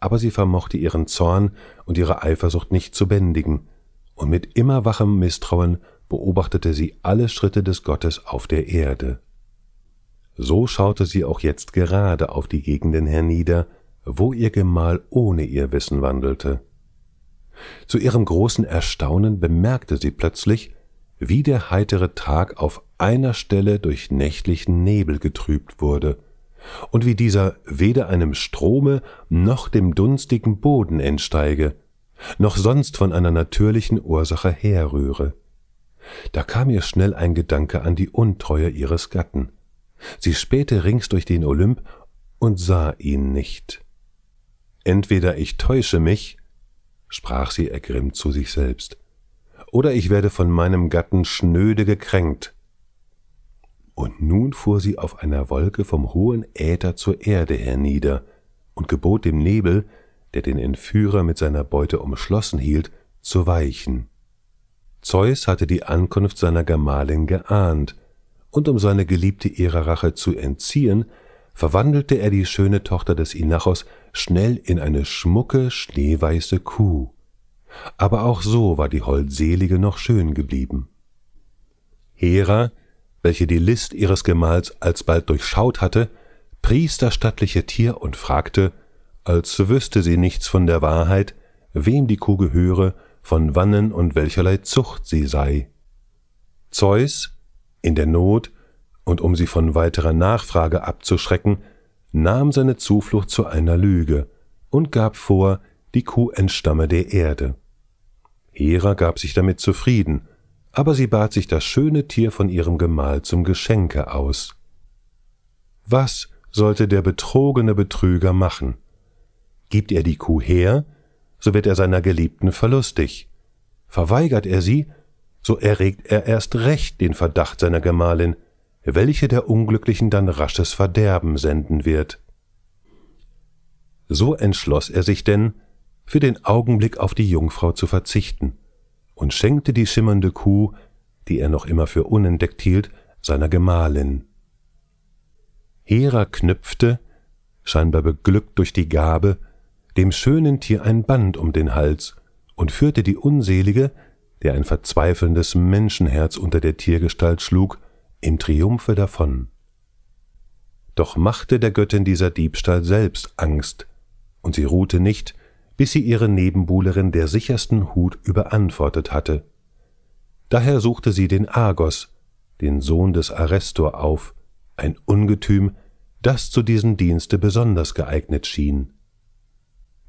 Aber sie vermochte ihren Zorn und ihre Eifersucht nicht zu bändigen, und mit immer wachem Misstrauen beobachtete sie alle Schritte des Gottes auf der Erde. So schaute sie auch jetzt gerade auf die Gegenden hernieder, wo ihr Gemahl ohne ihr Wissen wandelte. Zu ihrem großen Erstaunen bemerkte sie plötzlich, wie der heitere Tag auf einer Stelle durch nächtlichen Nebel getrübt wurde, und wie dieser weder einem Strome noch dem dunstigen Boden entsteige, noch sonst von einer natürlichen Ursache herrühre. Da kam ihr schnell ein Gedanke an die Untreue ihres Gatten. Sie spähte rings durch den Olymp und sah ihn nicht. Entweder ich täusche mich, sprach sie ergrimmt zu sich selbst, oder ich werde von meinem Gatten schnöde gekränkt. Und nun fuhr sie auf einer Wolke vom hohen Äther zur Erde hernieder und gebot dem Nebel, der den Entführer mit seiner Beute umschlossen hielt, zu weichen. Zeus hatte die Ankunft seiner Gemahlin geahnt, und um seine Geliebte ihrer Rache zu entziehen, verwandelte er die schöne Tochter des Inachos schnell in eine schmucke, schneeweiße Kuh. Aber auch so war die Holdselige noch schön geblieben. Hera, welche die List ihres Gemahls alsbald durchschaut hatte, pries das stattliche Tier und fragte, als wüsste sie nichts von der Wahrheit, wem die Kuh gehöre von wannen und welcherlei Zucht sie sei. Zeus, in der Not und um sie von weiterer Nachfrage abzuschrecken, nahm seine Zuflucht zu einer Lüge und gab vor, die Kuh entstamme der Erde. Hera gab sich damit zufrieden, aber sie bat sich das schöne Tier von ihrem Gemahl zum Geschenke aus. Was sollte der betrogene Betrüger machen? Gibt er die Kuh her, so wird er seiner Geliebten verlustig. Verweigert er sie, so erregt er erst recht den Verdacht seiner Gemahlin, welche der Unglücklichen dann rasches Verderben senden wird. So entschloss er sich denn, für den Augenblick auf die Jungfrau zu verzichten und schenkte die schimmernde Kuh, die er noch immer für unentdeckt hielt, seiner Gemahlin. Hera knüpfte, scheinbar beglückt durch die Gabe, dem schönen Tier ein Band um den Hals und führte die Unselige, der ein verzweifelndes Menschenherz unter der Tiergestalt schlug, im Triumphe davon. Doch machte der Göttin dieser Diebstahl selbst Angst, und sie ruhte nicht, bis sie ihre Nebenbuhlerin der sichersten Hut überantwortet hatte. Daher suchte sie den Argos, den Sohn des Arrestor, auf, ein Ungetüm, das zu diesem Dienste besonders geeignet schien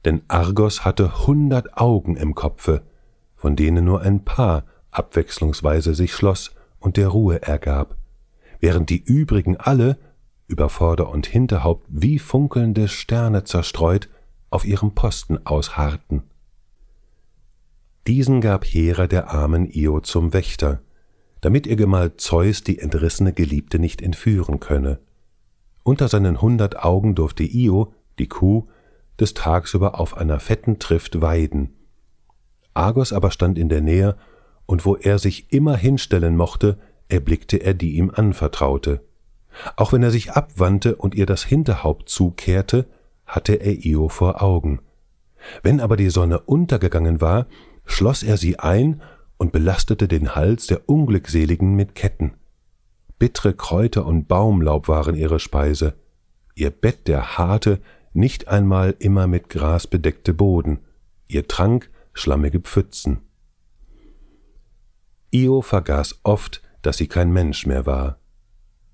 denn Argos hatte hundert Augen im Kopfe, von denen nur ein paar abwechslungsweise sich schloss und der Ruhe ergab, während die übrigen alle, über Vorder- und Hinterhaupt wie funkelnde Sterne zerstreut, auf ihrem Posten ausharrten. Diesen gab Hera der armen Io zum Wächter, damit ihr Gemahl Zeus die entrissene Geliebte nicht entführen könne. Unter seinen hundert Augen durfte Io, die Kuh, des tagsüber auf einer fetten Trift Weiden. Argos aber stand in der Nähe, und wo er sich immer hinstellen mochte, erblickte er die ihm anvertraute. Auch wenn er sich abwandte und ihr das Hinterhaupt zukehrte, hatte er Io vor Augen. Wenn aber die Sonne untergegangen war, schloss er sie ein und belastete den Hals der Unglückseligen mit Ketten. Bittere Kräuter und Baumlaub waren ihre Speise. Ihr Bett der harte, nicht einmal immer mit Gras bedeckte Boden, ihr Trank schlammige Pfützen. Io vergaß oft, dass sie kein Mensch mehr war.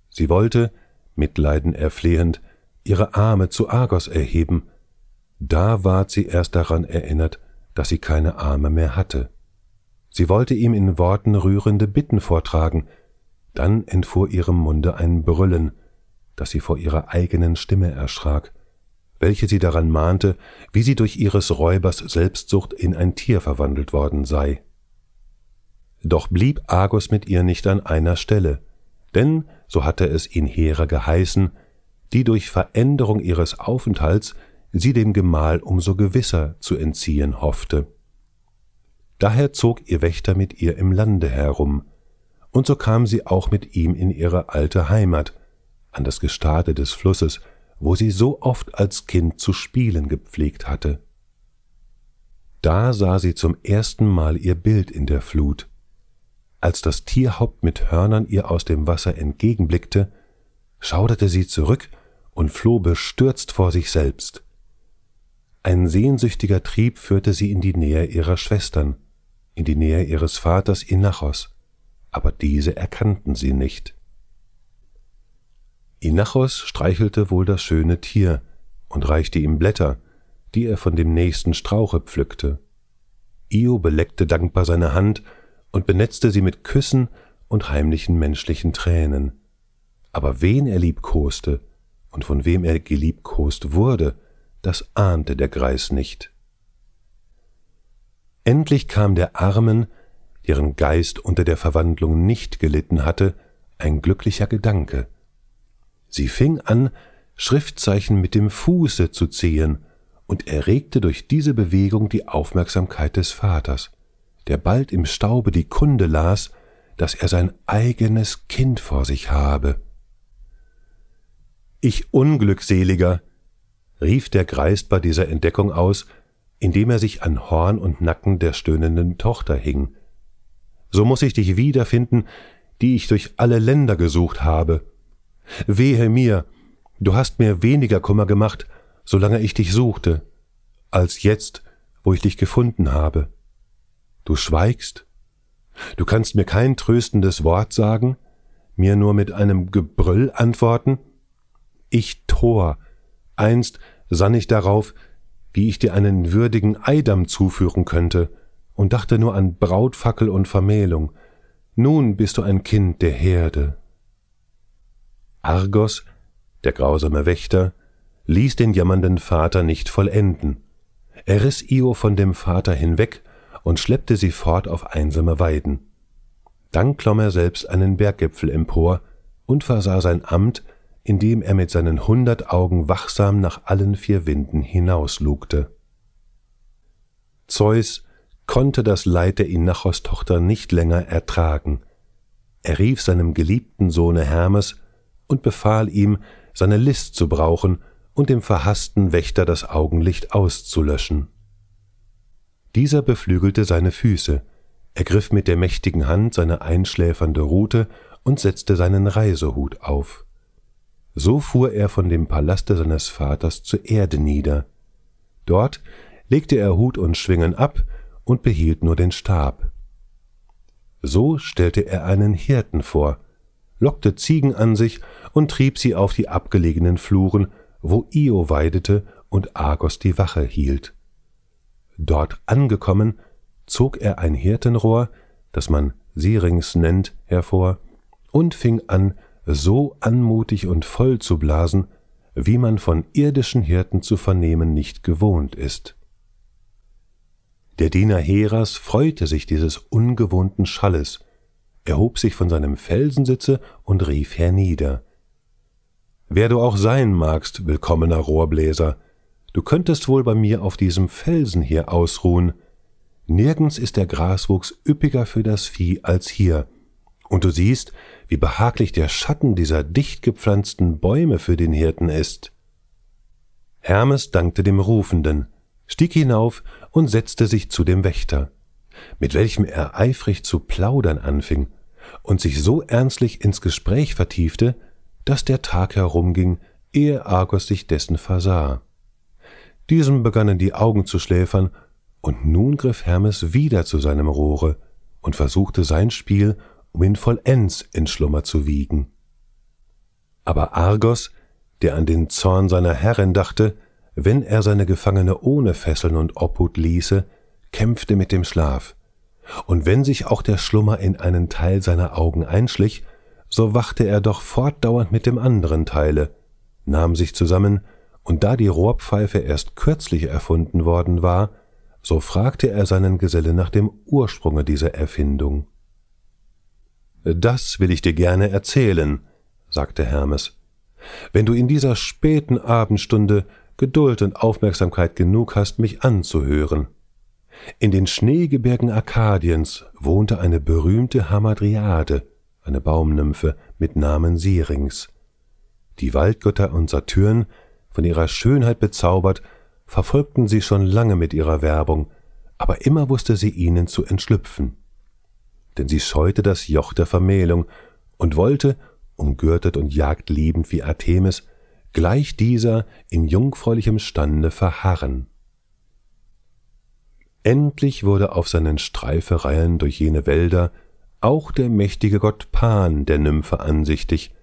Sie wollte, Mitleiden erflehend, ihre Arme zu Argos erheben, da ward sie erst daran erinnert, dass sie keine Arme mehr hatte. Sie wollte ihm in Worten rührende Bitten vortragen, dann entfuhr ihrem Munde ein Brüllen, dass sie vor ihrer eigenen Stimme erschrak, welche sie daran mahnte, wie sie durch ihres Räubers Selbstsucht in ein Tier verwandelt worden sei. Doch blieb Argus mit ihr nicht an einer Stelle, denn, so hatte es ihn Hera geheißen, die durch Veränderung ihres Aufenthalts sie dem Gemahl umso gewisser zu entziehen hoffte. Daher zog ihr Wächter mit ihr im Lande herum, und so kam sie auch mit ihm in ihre alte Heimat, an das Gestade des Flusses, wo sie so oft als Kind zu spielen gepflegt hatte. Da sah sie zum ersten Mal ihr Bild in der Flut. Als das Tierhaupt mit Hörnern ihr aus dem Wasser entgegenblickte, schauderte sie zurück und floh bestürzt vor sich selbst. Ein sehnsüchtiger Trieb führte sie in die Nähe ihrer Schwestern, in die Nähe ihres Vaters Inachos, aber diese erkannten sie nicht. Inachos streichelte wohl das schöne Tier und reichte ihm Blätter, die er von dem nächsten Strauche pflückte. Io beleckte dankbar seine Hand und benetzte sie mit Küssen und heimlichen menschlichen Tränen. Aber wen er liebkoste und von wem er geliebkost wurde, das ahnte der Greis nicht. Endlich kam der Armen, deren Geist unter der Verwandlung nicht gelitten hatte, ein glücklicher Gedanke – Sie fing an, Schriftzeichen mit dem Fuße zu ziehen und erregte durch diese Bewegung die Aufmerksamkeit des Vaters, der bald im Staube die Kunde las, dass er sein eigenes Kind vor sich habe. Ich Unglückseliger, rief der Greis bei dieser Entdeckung aus, indem er sich an Horn und Nacken der stöhnenden Tochter hing. So muß ich dich wiederfinden, die ich durch alle Länder gesucht habe. Wehe mir, du hast mir weniger Kummer gemacht, solange ich dich suchte, als jetzt, wo ich dich gefunden habe. Du schweigst? Du kannst mir kein tröstendes Wort sagen, mir nur mit einem Gebrüll antworten? Ich Tor, einst sann ich darauf, wie ich dir einen würdigen Eidam zuführen könnte, und dachte nur an Brautfackel und Vermählung. Nun bist du ein Kind der Herde. Argos, der grausame Wächter, ließ den jammernden Vater nicht vollenden. Er riss Io von dem Vater hinweg und schleppte sie fort auf einsame Weiden. Dann klomm er selbst einen Berggipfel empor und versah sein Amt, indem er mit seinen hundert Augen wachsam nach allen vier Winden hinauslugte. Zeus konnte das Leid der Inachos Tochter nicht länger ertragen. Er rief seinem geliebten Sohne Hermes und befahl ihm, seine List zu brauchen und dem verhassten Wächter das Augenlicht auszulöschen. Dieser beflügelte seine Füße, ergriff mit der mächtigen Hand seine einschläfernde Rute und setzte seinen Reisehut auf. So fuhr er von dem Palaste seines Vaters zur Erde nieder. Dort legte er Hut und Schwingen ab und behielt nur den Stab. So stellte er einen Hirten vor, lockte Ziegen an sich und trieb sie auf die abgelegenen Fluren, wo Io weidete und Argos die Wache hielt. Dort angekommen, zog er ein Hirtenrohr, das man Sirings nennt, hervor und fing an, so anmutig und voll zu blasen, wie man von irdischen Hirten zu vernehmen nicht gewohnt ist. Der Diener Heras freute sich dieses ungewohnten Schalles, erhob sich von seinem Felsensitze und rief hernieder. Wer du auch sein magst, willkommener Rohrbläser, du könntest wohl bei mir auf diesem Felsen hier ausruhen. Nirgends ist der Graswuchs üppiger für das Vieh als hier, und du siehst, wie behaglich der Schatten dieser dicht gepflanzten Bäume für den Hirten ist. Hermes dankte dem Rufenden, stieg hinauf und setzte sich zu dem Wächter mit welchem er eifrig zu plaudern anfing und sich so ernstlich ins Gespräch vertiefte, dass der Tag herumging, ehe Argos sich dessen versah. Diesem begannen die Augen zu schläfern, und nun griff Hermes wieder zu seinem Rohre und versuchte sein Spiel, um ihn vollends in Schlummer zu wiegen. Aber Argos, der an den Zorn seiner Herrin dachte, wenn er seine Gefangene ohne Fesseln und Obhut ließe, kämpfte mit dem Schlaf, und wenn sich auch der Schlummer in einen Teil seiner Augen einschlich, so wachte er doch fortdauernd mit dem anderen Teile, nahm sich zusammen, und da die Rohrpfeife erst kürzlich erfunden worden war, so fragte er seinen Geselle nach dem Ursprunge dieser Erfindung. Das will ich dir gerne erzählen, sagte Hermes, wenn du in dieser späten Abendstunde Geduld und Aufmerksamkeit genug hast, mich anzuhören. In den Schneegebirgen Arkadiens wohnte eine berühmte Hamadriade, eine Baumnymphe mit Namen Sirings. Die Waldgötter und Satyren, von ihrer Schönheit bezaubert, verfolgten sie schon lange mit ihrer Werbung, aber immer wusste sie ihnen zu entschlüpfen. Denn sie scheute das Joch der Vermählung und wollte, umgürtet und jagdliebend wie Artemis, gleich dieser in jungfräulichem Stande verharren. Endlich wurde auf seinen Streifereien durch jene Wälder auch der mächtige Gott Pan der Nymphe ansichtig,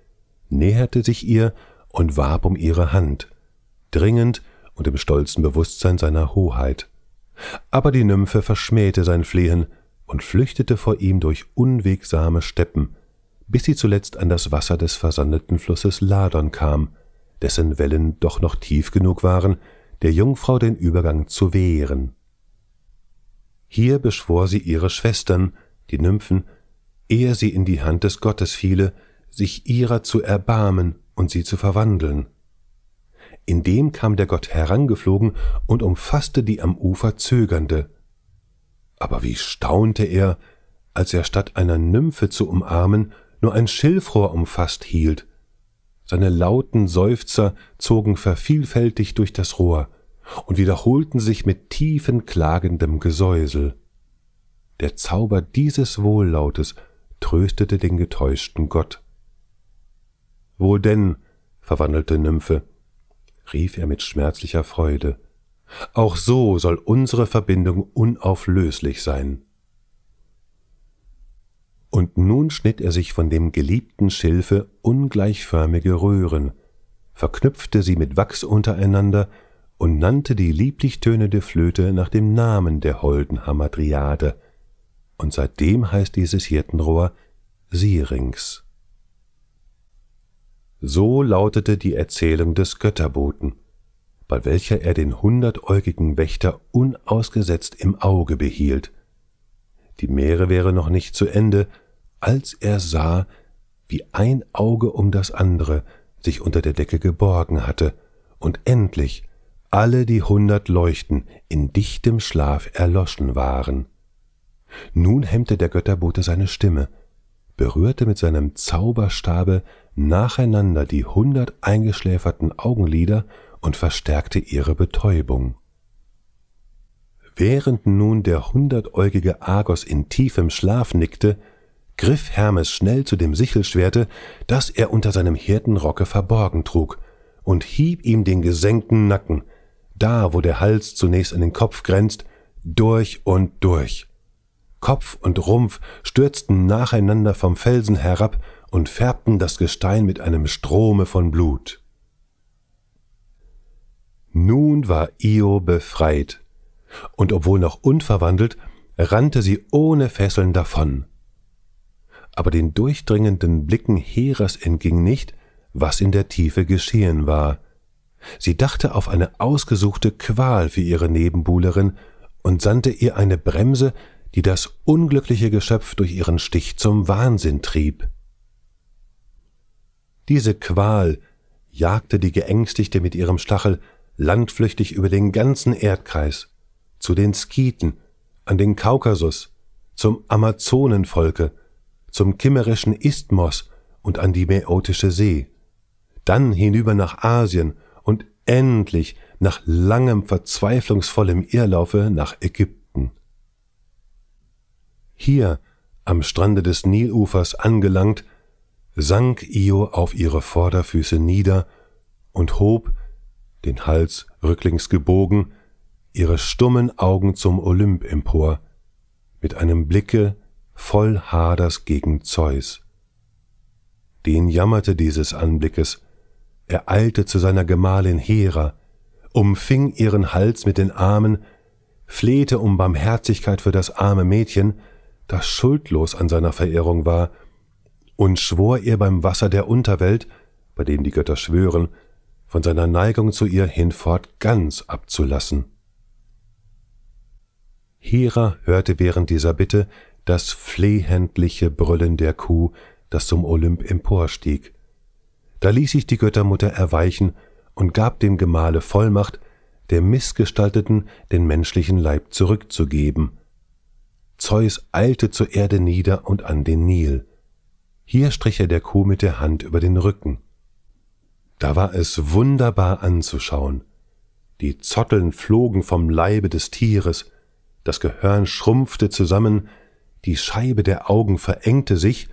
näherte sich ihr und warb um ihre Hand, dringend und im stolzen Bewusstsein seiner Hoheit. Aber die Nymphe verschmähte sein Flehen und flüchtete vor ihm durch unwegsame Steppen, bis sie zuletzt an das Wasser des versandeten Flusses Ladon kam, dessen Wellen doch noch tief genug waren, der Jungfrau den Übergang zu wehren. Hier beschwor sie ihre Schwestern, die Nymphen, ehe sie in die Hand des Gottes fiele, sich ihrer zu erbarmen und sie zu verwandeln. Indem kam der Gott herangeflogen und umfasste die am Ufer Zögernde. Aber wie staunte er, als er statt einer Nymphe zu umarmen, nur ein Schilfrohr umfasst hielt. Seine lauten Seufzer zogen vervielfältig durch das Rohr, und wiederholten sich mit tiefen klagendem Gesäusel. Der Zauber dieses Wohllautes tröstete den getäuschten Gott. Wohl denn, verwandelte Nymphe, rief er mit schmerzlicher Freude, auch so soll unsere Verbindung unauflöslich sein. Und nun schnitt er sich von dem geliebten Schilfe ungleichförmige Röhren, verknüpfte sie mit Wachs untereinander und nannte die lieblich tönende Flöte nach dem Namen der holden Hamadriade, und seitdem heißt dieses Hirtenrohr Sirings. So lautete die Erzählung des Götterboten, bei welcher er den hundertäugigen Wächter unausgesetzt im Auge behielt. Die Meere wäre noch nicht zu Ende, als er sah, wie ein Auge um das andere sich unter der Decke geborgen hatte, und endlich alle die hundert Leuchten in dichtem Schlaf erloschen waren. Nun hemmte der Götterbote seine Stimme, berührte mit seinem Zauberstabe nacheinander die hundert eingeschläferten Augenlider und verstärkte ihre Betäubung. Während nun der hundertäugige Argos in tiefem Schlaf nickte, griff Hermes schnell zu dem Sichelschwerte, das er unter seinem Hirtenrocke verborgen trug, und hieb ihm den gesenkten Nacken, da wo der Hals zunächst an den Kopf grenzt, durch und durch. Kopf und Rumpf stürzten nacheinander vom Felsen herab und färbten das Gestein mit einem Strome von Blut. Nun war Io befreit, und obwohl noch unverwandelt, rannte sie ohne Fesseln davon. Aber den durchdringenden Blicken Heras entging nicht, was in der Tiefe geschehen war, Sie dachte auf eine ausgesuchte Qual für ihre Nebenbuhlerin und sandte ihr eine Bremse, die das unglückliche Geschöpf durch ihren Stich zum Wahnsinn trieb. Diese Qual jagte die Geängstigte mit ihrem Stachel landflüchtig über den ganzen Erdkreis, zu den Skiten, an den Kaukasus, zum Amazonenvolke, zum kimmerischen Isthmos und an die Mäotische See, dann hinüber nach Asien und endlich nach langem verzweiflungsvollem Irrlaufe nach Ägypten. Hier, am Strande des Nilufers angelangt, sank Io auf ihre Vorderfüße nieder und hob, den Hals rücklings gebogen, ihre stummen Augen zum Olymp empor, mit einem Blicke voll Haders gegen Zeus. Den jammerte dieses Anblickes, er eilte zu seiner Gemahlin Hera, umfing ihren Hals mit den Armen, flehte um Barmherzigkeit für das arme Mädchen, das schuldlos an seiner Verehrung war, und schwor ihr beim Wasser der Unterwelt, bei dem die Götter schwören, von seiner Neigung zu ihr hinfort ganz abzulassen. Hera hörte während dieser Bitte das flehentliche Brüllen der Kuh, das zum Olymp emporstieg. Da ließ sich die Göttermutter erweichen und gab dem Gemahle Vollmacht, der Missgestalteten den menschlichen Leib zurückzugeben. Zeus eilte zur Erde nieder und an den Nil. Hier strich er der Kuh mit der Hand über den Rücken. Da war es wunderbar anzuschauen. Die Zotteln flogen vom Leibe des Tieres, das Gehörn schrumpfte zusammen, die Scheibe der Augen verengte sich,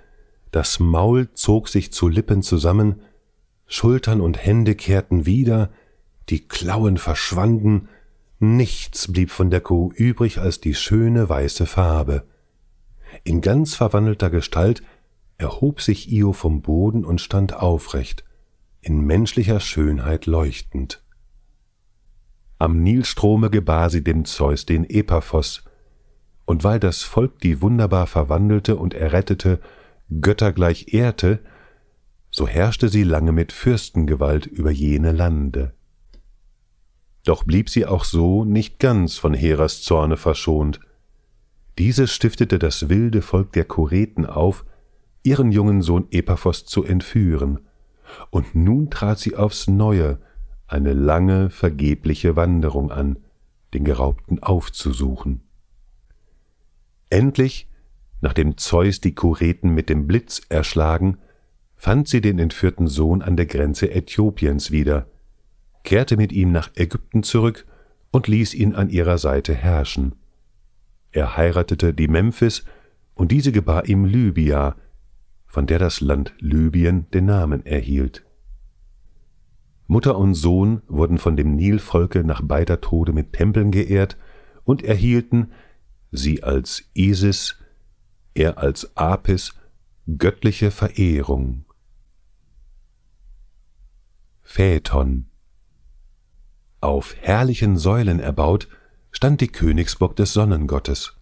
das Maul zog sich zu Lippen zusammen, Schultern und Hände kehrten wieder, die Klauen verschwanden, nichts blieb von der Kuh übrig als die schöne weiße Farbe. In ganz verwandelter Gestalt erhob sich Io vom Boden und stand aufrecht, in menschlicher Schönheit leuchtend. Am Nilstrome gebar sie dem Zeus den Epaphos, und weil das Volk die wunderbar verwandelte und errettete Göttergleich ehrte, so herrschte sie lange mit Fürstengewalt über jene Lande. Doch blieb sie auch so nicht ganz von Heras Zorne verschont. Diese stiftete das wilde Volk der Kureten auf, ihren jungen Sohn Epaphos zu entführen, und nun trat sie aufs Neue eine lange vergebliche Wanderung an, den Geraubten aufzusuchen. Endlich, nachdem Zeus die Kureten mit dem Blitz erschlagen, fand sie den entführten Sohn an der Grenze Äthiopiens wieder, kehrte mit ihm nach Ägypten zurück und ließ ihn an ihrer Seite herrschen. Er heiratete die Memphis, und diese gebar ihm Libya, von der das Land Libyen den Namen erhielt. Mutter und Sohn wurden von dem Nilvolke nach beider Tode mit Tempeln geehrt und erhielten, sie als Isis, er als Apis, göttliche Verehrung. Phaeton. Auf herrlichen Säulen erbaut stand die Königsburg des Sonnengottes,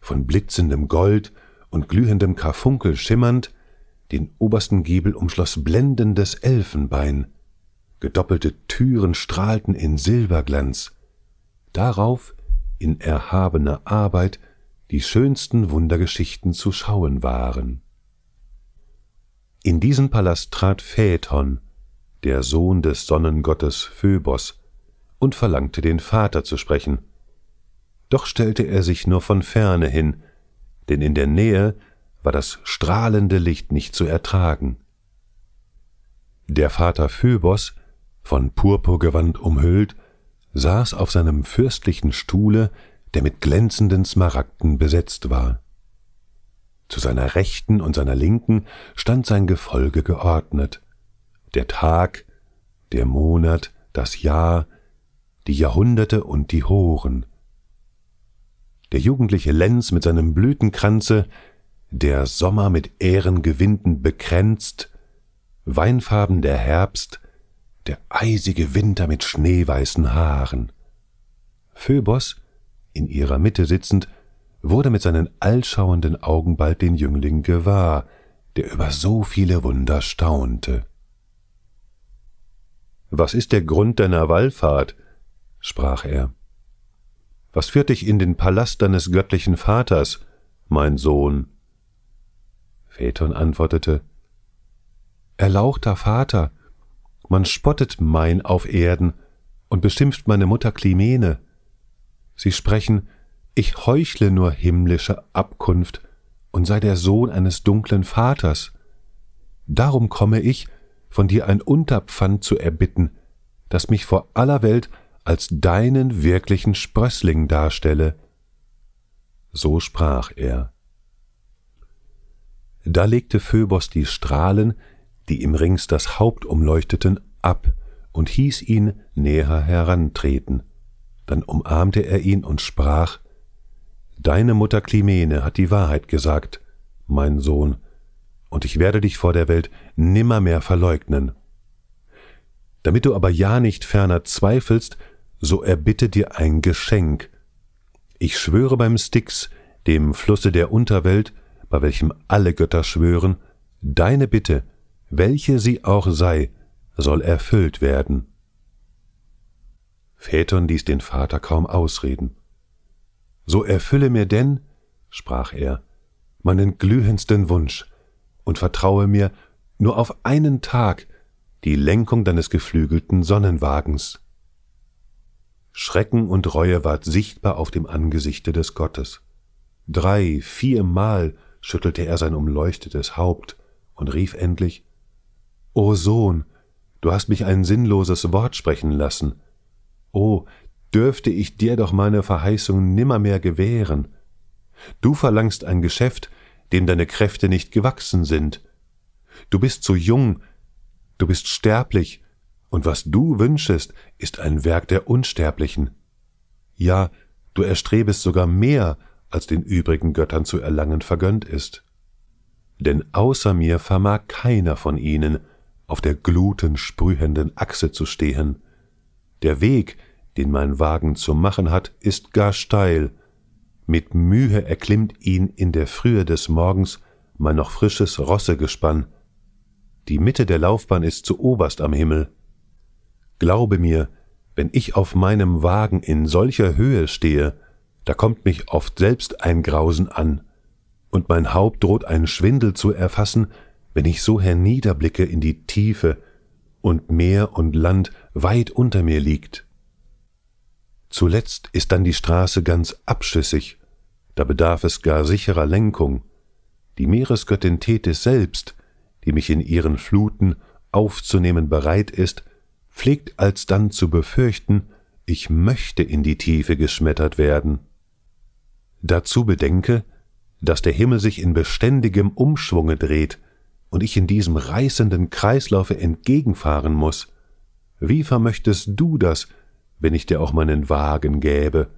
von blitzendem Gold und glühendem Karfunkel schimmernd, den obersten Giebel umschloss blendendes Elfenbein, gedoppelte Türen strahlten in Silberglanz, darauf in erhabener Arbeit die schönsten Wundergeschichten zu schauen waren. In diesen Palast trat Phaeton, der Sohn des Sonnengottes Phöbos, und verlangte den Vater zu sprechen. Doch stellte er sich nur von ferne hin, denn in der Nähe war das strahlende Licht nicht zu ertragen. Der Vater Phöbos, von Purpurgewand umhüllt, saß auf seinem fürstlichen Stuhle, der mit glänzenden Smaragden besetzt war. Zu seiner Rechten und seiner Linken stand sein Gefolge geordnet der Tag, der Monat, das Jahr, die Jahrhunderte und die Horen. Der jugendliche Lenz mit seinem Blütenkranze, der Sommer mit Ehrengewinden bekränzt, weinfarben der Herbst, der eisige Winter mit schneeweißen Haaren. Phöbos, in ihrer Mitte sitzend, wurde mit seinen allschauenden Augen bald den Jüngling gewahr, der über so viele Wunder staunte. Was ist der Grund deiner Wallfahrt? sprach er. Was führt dich in den Palast deines göttlichen Vaters, mein Sohn? Phaeton antwortete, Erlauchter Vater, man spottet mein auf Erden und beschimpft meine Mutter Klimene. Sie sprechen, ich heuchle nur himmlische Abkunft und sei der Sohn eines dunklen Vaters. Darum komme ich, von dir ein Unterpfand zu erbitten, das mich vor aller Welt als deinen wirklichen Sprössling darstelle. So sprach er. Da legte Phöbos die Strahlen, die ihm rings das Haupt umleuchteten, ab und hieß ihn näher herantreten. Dann umarmte er ihn und sprach Deine Mutter Klimene hat die Wahrheit gesagt, mein Sohn, und ich werde dich vor der Welt nimmermehr verleugnen. Damit du aber ja nicht ferner zweifelst, so erbitte dir ein Geschenk. Ich schwöre beim Styx, dem Flusse der Unterwelt, bei welchem alle Götter schwören, deine Bitte, welche sie auch sei, soll erfüllt werden. Phaeton ließ den Vater kaum ausreden. So erfülle mir denn, sprach er, meinen glühendsten Wunsch und vertraue mir, nur auf einen Tag die Lenkung deines geflügelten Sonnenwagens. Schrecken und Reue ward sichtbar auf dem Angesichte des Gottes. Drei, viermal schüttelte er sein umleuchtetes Haupt und rief endlich O Sohn, du hast mich ein sinnloses Wort sprechen lassen. O, dürfte ich dir doch meine Verheißung nimmermehr gewähren. Du verlangst ein Geschäft, dem deine Kräfte nicht gewachsen sind, Du bist zu jung, du bist sterblich, und was du wünschest, ist ein Werk der Unsterblichen. Ja, du erstrebest sogar mehr, als den übrigen Göttern zu erlangen vergönnt ist. Denn außer mir vermag keiner von ihnen, auf der gluten sprühenden Achse zu stehen. Der Weg, den mein Wagen zu machen hat, ist gar steil. Mit Mühe erklimmt ihn in der Frühe des Morgens mein noch frisches Rossegespann. Die Mitte der Laufbahn ist zu oberst am Himmel. Glaube mir, wenn ich auf meinem Wagen in solcher Höhe stehe, da kommt mich oft selbst ein Grausen an, und mein Haupt droht einen Schwindel zu erfassen, wenn ich so herniederblicke in die Tiefe und Meer und Land weit unter mir liegt. Zuletzt ist dann die Straße ganz abschüssig, da bedarf es gar sicherer Lenkung. Die Meeresgöttin Tethys selbst die mich in ihren Fluten aufzunehmen bereit ist, pflegt alsdann zu befürchten, ich möchte in die Tiefe geschmettert werden. Dazu bedenke, dass der Himmel sich in beständigem Umschwunge dreht und ich in diesem reißenden Kreislaufe entgegenfahren muß. Wie vermöchtest du das, wenn ich dir auch meinen Wagen gäbe?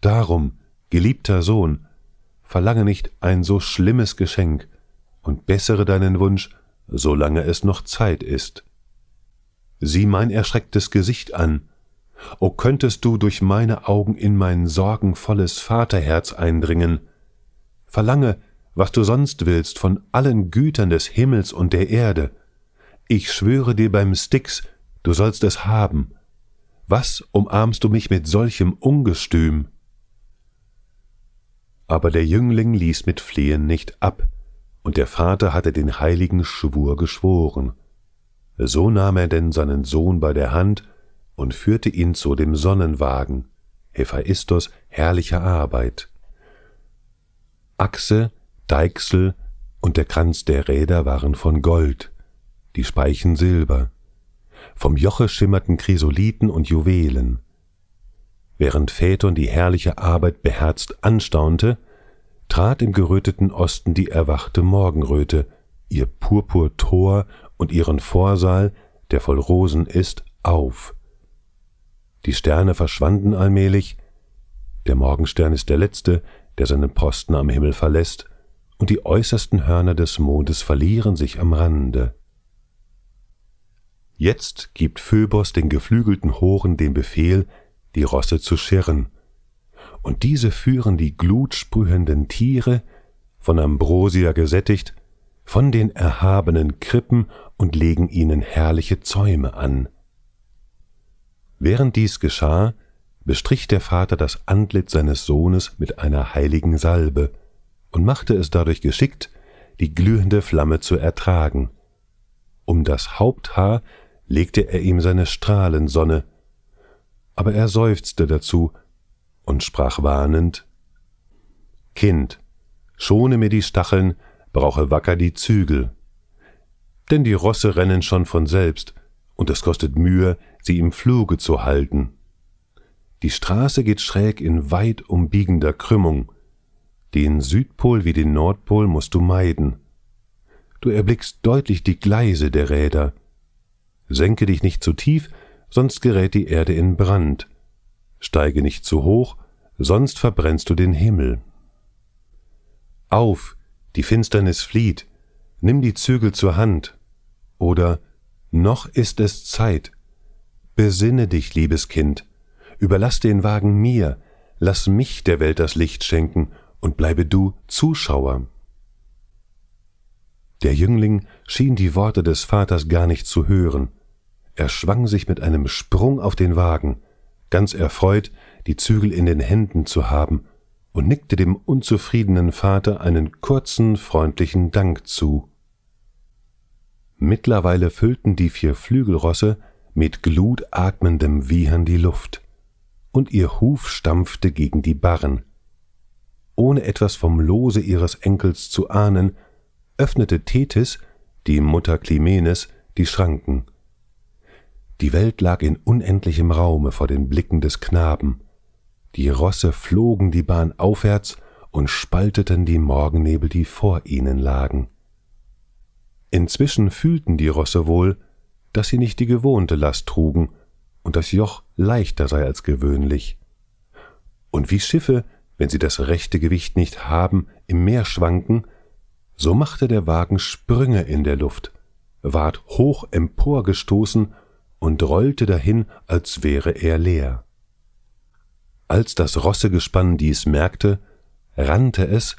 Darum, geliebter Sohn, verlange nicht ein so schlimmes Geschenk, und bessere deinen Wunsch, solange es noch Zeit ist. Sieh mein erschrecktes Gesicht an. O könntest du durch meine Augen in mein sorgenvolles Vaterherz eindringen. Verlange, was du sonst willst, von allen Gütern des Himmels und der Erde. Ich schwöre dir beim Styx, du sollst es haben. Was umarmst du mich mit solchem Ungestüm? Aber der Jüngling ließ mit Flehen nicht ab, und der Vater hatte den heiligen Schwur geschworen. So nahm er denn seinen Sohn bei der Hand und führte ihn zu dem Sonnenwagen, Hephaistos herrlicher Arbeit. Achse, Deichsel und der Kranz der Räder waren von Gold, die Speichen Silber. Vom Joche schimmerten Chrysoliten und Juwelen. Während Phaeton die herrliche Arbeit beherzt anstaunte, trat im geröteten Osten die erwachte Morgenröte, ihr Purpurtor und ihren Vorsaal, der voll Rosen ist, auf. Die Sterne verschwanden allmählich, der Morgenstern ist der letzte, der seinen Posten am Himmel verlässt, und die äußersten Hörner des Mondes verlieren sich am Rande. Jetzt gibt Phöbos den geflügelten Horen den Befehl, die Rosse zu schirren, und diese führen die glutsprühenden Tiere, von Ambrosia gesättigt, von den erhabenen Krippen und legen ihnen herrliche Zäume an. Während dies geschah, bestrich der Vater das Antlitz seines Sohnes mit einer heiligen Salbe und machte es dadurch geschickt, die glühende Flamme zu ertragen. Um das Haupthaar legte er ihm seine Strahlensonne, aber er seufzte dazu, und sprach warnend Kind, schone mir die Stacheln, brauche wacker die Zügel. Denn die Rosse rennen schon von selbst, und es kostet Mühe, sie im Fluge zu halten. Die Straße geht schräg in weit umbiegender Krümmung. Den Südpol wie den Nordpol musst du meiden. Du erblickst deutlich die Gleise der Räder. Senke dich nicht zu tief, sonst gerät die Erde in Brand steige nicht zu hoch, sonst verbrennst du den Himmel. Auf, die Finsternis flieht, nimm die Zügel zur Hand, oder noch ist es Zeit. Besinne dich, liebes Kind, überlass den Wagen mir, lass mich der Welt das Licht schenken und bleibe du Zuschauer. Der Jüngling schien die Worte des Vaters gar nicht zu hören. Er schwang sich mit einem Sprung auf den Wagen, ganz erfreut, die Zügel in den Händen zu haben, und nickte dem unzufriedenen Vater einen kurzen, freundlichen Dank zu. Mittlerweile füllten die vier Flügelrosse mit glutatmendem Wiehern die Luft, und ihr Huf stampfte gegen die Barren. Ohne etwas vom Lose ihres Enkels zu ahnen, öffnete Tethys, die Mutter Klimenes, die Schranken – die Welt lag in unendlichem Raume vor den Blicken des Knaben. Die Rosse flogen die Bahn aufwärts und spalteten die Morgennebel, die vor ihnen lagen. Inzwischen fühlten die Rosse wohl, dass sie nicht die gewohnte Last trugen und das Joch leichter sei als gewöhnlich. Und wie Schiffe, wenn sie das rechte Gewicht nicht haben, im Meer schwanken, so machte der Wagen Sprünge in der Luft, ward hoch emporgestoßen und rollte dahin, als wäre er leer. Als das Rossegespann dies merkte, rannte es,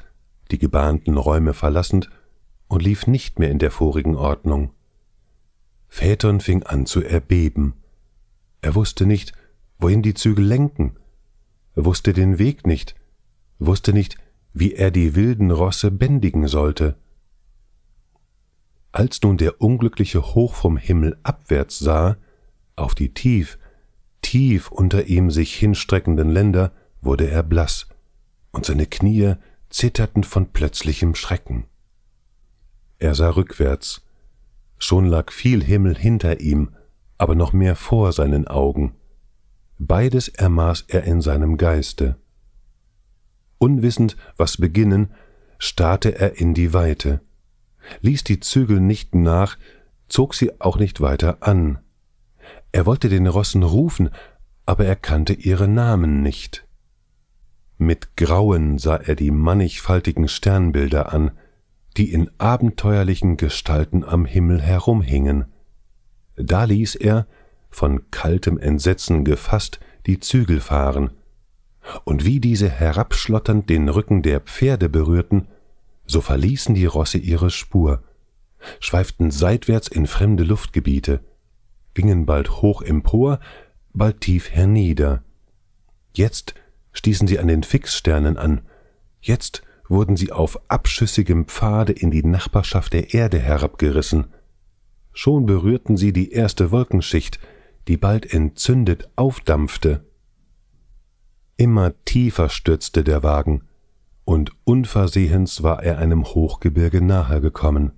die gebahnten Räume verlassend, und lief nicht mehr in der vorigen Ordnung. Phaeton fing an zu erbeben. Er wusste nicht, wohin die Züge lenken, wusste den Weg nicht, wusste nicht, wie er die wilden Rosse bändigen sollte. Als nun der Unglückliche hoch vom Himmel abwärts sah, auf die tief, tief unter ihm sich hinstreckenden Länder wurde er blass, und seine Knie zitterten von plötzlichem Schrecken. Er sah rückwärts. Schon lag viel Himmel hinter ihm, aber noch mehr vor seinen Augen. Beides ermaß er in seinem Geiste. Unwissend, was beginnen, starrte er in die Weite, ließ die Zügel nicht nach, zog sie auch nicht weiter an, er wollte den Rossen rufen, aber er kannte ihre Namen nicht. Mit Grauen sah er die mannigfaltigen Sternbilder an, die in abenteuerlichen Gestalten am Himmel herumhingen. Da ließ er, von kaltem Entsetzen gefasst, die Zügel fahren, und wie diese herabschlotternd den Rücken der Pferde berührten, so verließen die Rosse ihre Spur, schweiften seitwärts in fremde Luftgebiete, springen bald hoch empor, bald tief hernieder. Jetzt stießen sie an den Fixsternen an, jetzt wurden sie auf abschüssigem Pfade in die Nachbarschaft der Erde herabgerissen. Schon berührten sie die erste Wolkenschicht, die bald entzündet aufdampfte. Immer tiefer stürzte der Wagen, und unversehens war er einem Hochgebirge nahe gekommen.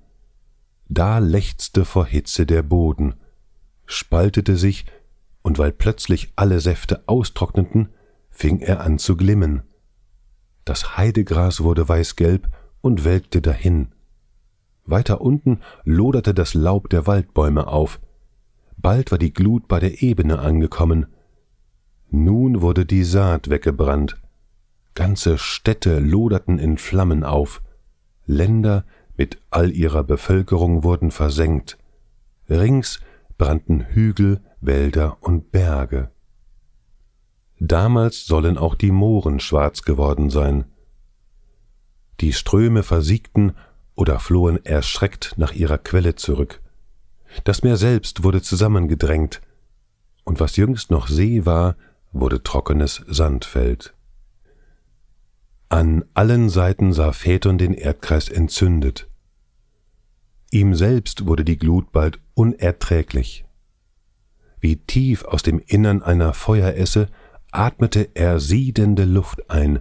Da lechzte vor Hitze der Boden, spaltete sich, und weil plötzlich alle Säfte austrockneten, fing er an zu glimmen. Das Heidegras wurde weißgelb und welkte dahin. Weiter unten loderte das Laub der Waldbäume auf. Bald war die Glut bei der Ebene angekommen. Nun wurde die Saat weggebrannt. Ganze Städte loderten in Flammen auf. Länder mit all ihrer Bevölkerung wurden versenkt. Rings brannten Hügel, Wälder und Berge. Damals sollen auch die Mooren schwarz geworden sein. Die Ströme versiegten oder flohen erschreckt nach ihrer Quelle zurück. Das Meer selbst wurde zusammengedrängt, und was jüngst noch See war, wurde trockenes Sandfeld. An allen Seiten sah Phaeton den Erdkreis entzündet. Ihm selbst wurde die Glut bald unerträglich. Wie tief aus dem Innern einer Feueresse atmete er siedende Luft ein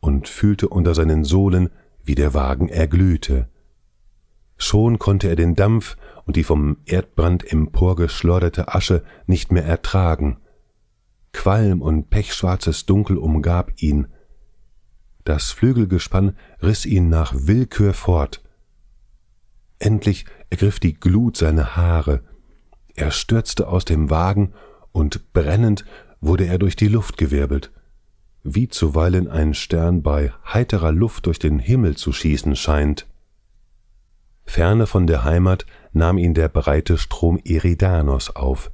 und fühlte unter seinen Sohlen, wie der Wagen erglühte. Schon konnte er den Dampf und die vom Erdbrand emporgeschleuderte Asche nicht mehr ertragen. Qualm und pechschwarzes Dunkel umgab ihn. Das Flügelgespann riss ihn nach Willkür fort. Endlich ergriff die Glut seine Haare. Er stürzte aus dem Wagen und brennend wurde er durch die Luft gewirbelt. Wie zuweilen ein Stern bei heiterer Luft durch den Himmel zu schießen scheint. Ferne von der Heimat nahm ihn der breite Strom Eridanos auf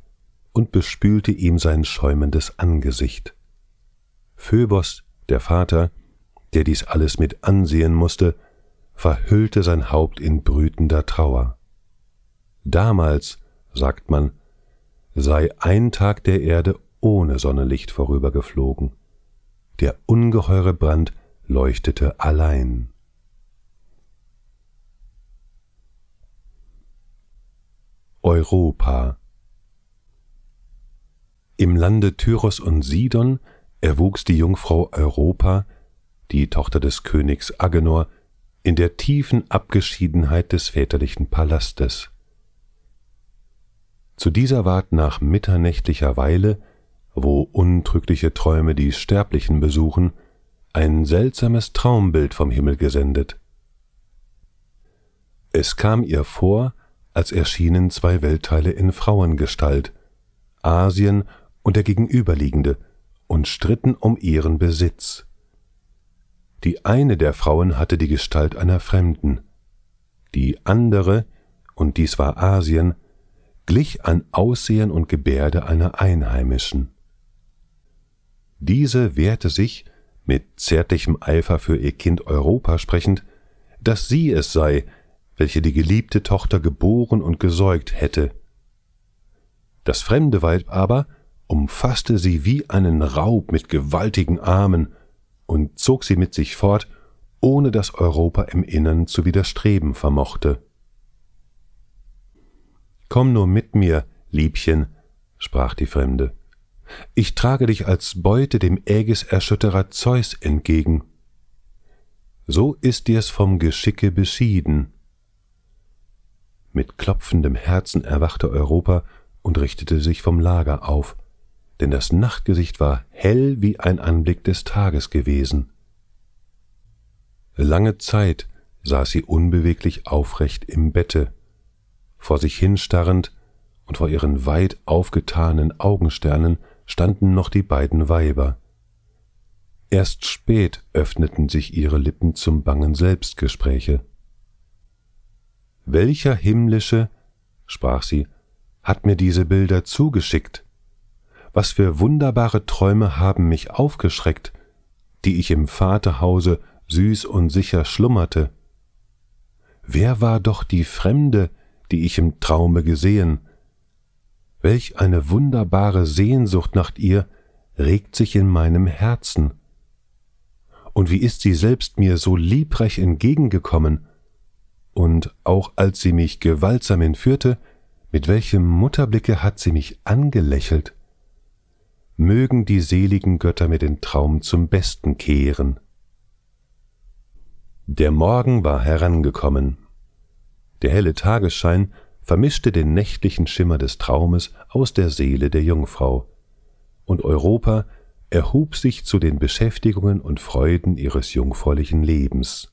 und bespülte ihm sein schäumendes Angesicht. Phöbos, der Vater, der dies alles mit ansehen musste, verhüllte sein Haupt in brütender Trauer. Damals, sagt man, sei ein Tag der Erde ohne Sonnenlicht vorübergeflogen. Der ungeheure Brand leuchtete allein. Europa Im Lande Tyros und Sidon erwuchs die Jungfrau Europa, die Tochter des Königs Agenor, in der tiefen Abgeschiedenheit des väterlichen Palastes. Zu dieser ward nach mitternächtlicher Weile, wo untrügliche Träume die Sterblichen besuchen, ein seltsames Traumbild vom Himmel gesendet. Es kam ihr vor, als erschienen zwei Weltteile in Frauengestalt, Asien und der gegenüberliegende, und stritten um ihren Besitz. Die eine der Frauen hatte die Gestalt einer Fremden, die andere, und dies war Asien, glich an Aussehen und Gebärde einer Einheimischen. Diese wehrte sich, mit zärtlichem Eifer für ihr Kind Europa sprechend, dass sie es sei, welche die geliebte Tochter geboren und gesäugt hätte. Das fremde Weib aber umfasste sie wie einen Raub mit gewaltigen Armen und zog sie mit sich fort, ohne dass Europa im Innern zu widerstreben vermochte. Komm nur mit mir, Liebchen, sprach die Fremde. Ich trage dich als Beute dem Ägiserschütterer Zeus entgegen. So ist dir's vom Geschicke beschieden. Mit klopfendem Herzen erwachte Europa und richtete sich vom Lager auf, denn das Nachtgesicht war hell wie ein Anblick des Tages gewesen. Lange Zeit saß sie unbeweglich aufrecht im Bette, vor sich hinstarrend, und vor ihren weit aufgetanen Augensternen standen noch die beiden Weiber. Erst spät öffneten sich ihre Lippen zum bangen Selbstgespräche. Welcher himmlische, sprach sie, hat mir diese Bilder zugeschickt? Was für wunderbare Träume haben mich aufgeschreckt, die ich im Vaterhause süß und sicher schlummerte. Wer war doch die Fremde, die ich im Traume gesehen. Welch eine wunderbare Sehnsucht nach ihr regt sich in meinem Herzen. Und wie ist sie selbst mir so liebreich entgegengekommen, und auch als sie mich gewaltsam entführte, mit welchem Mutterblicke hat sie mich angelächelt. Mögen die seligen Götter mir den Traum zum Besten kehren. Der Morgen war herangekommen. Der helle Tagesschein vermischte den nächtlichen Schimmer des Traumes aus der Seele der Jungfrau, und Europa erhob sich zu den Beschäftigungen und Freuden ihres jungfräulichen Lebens.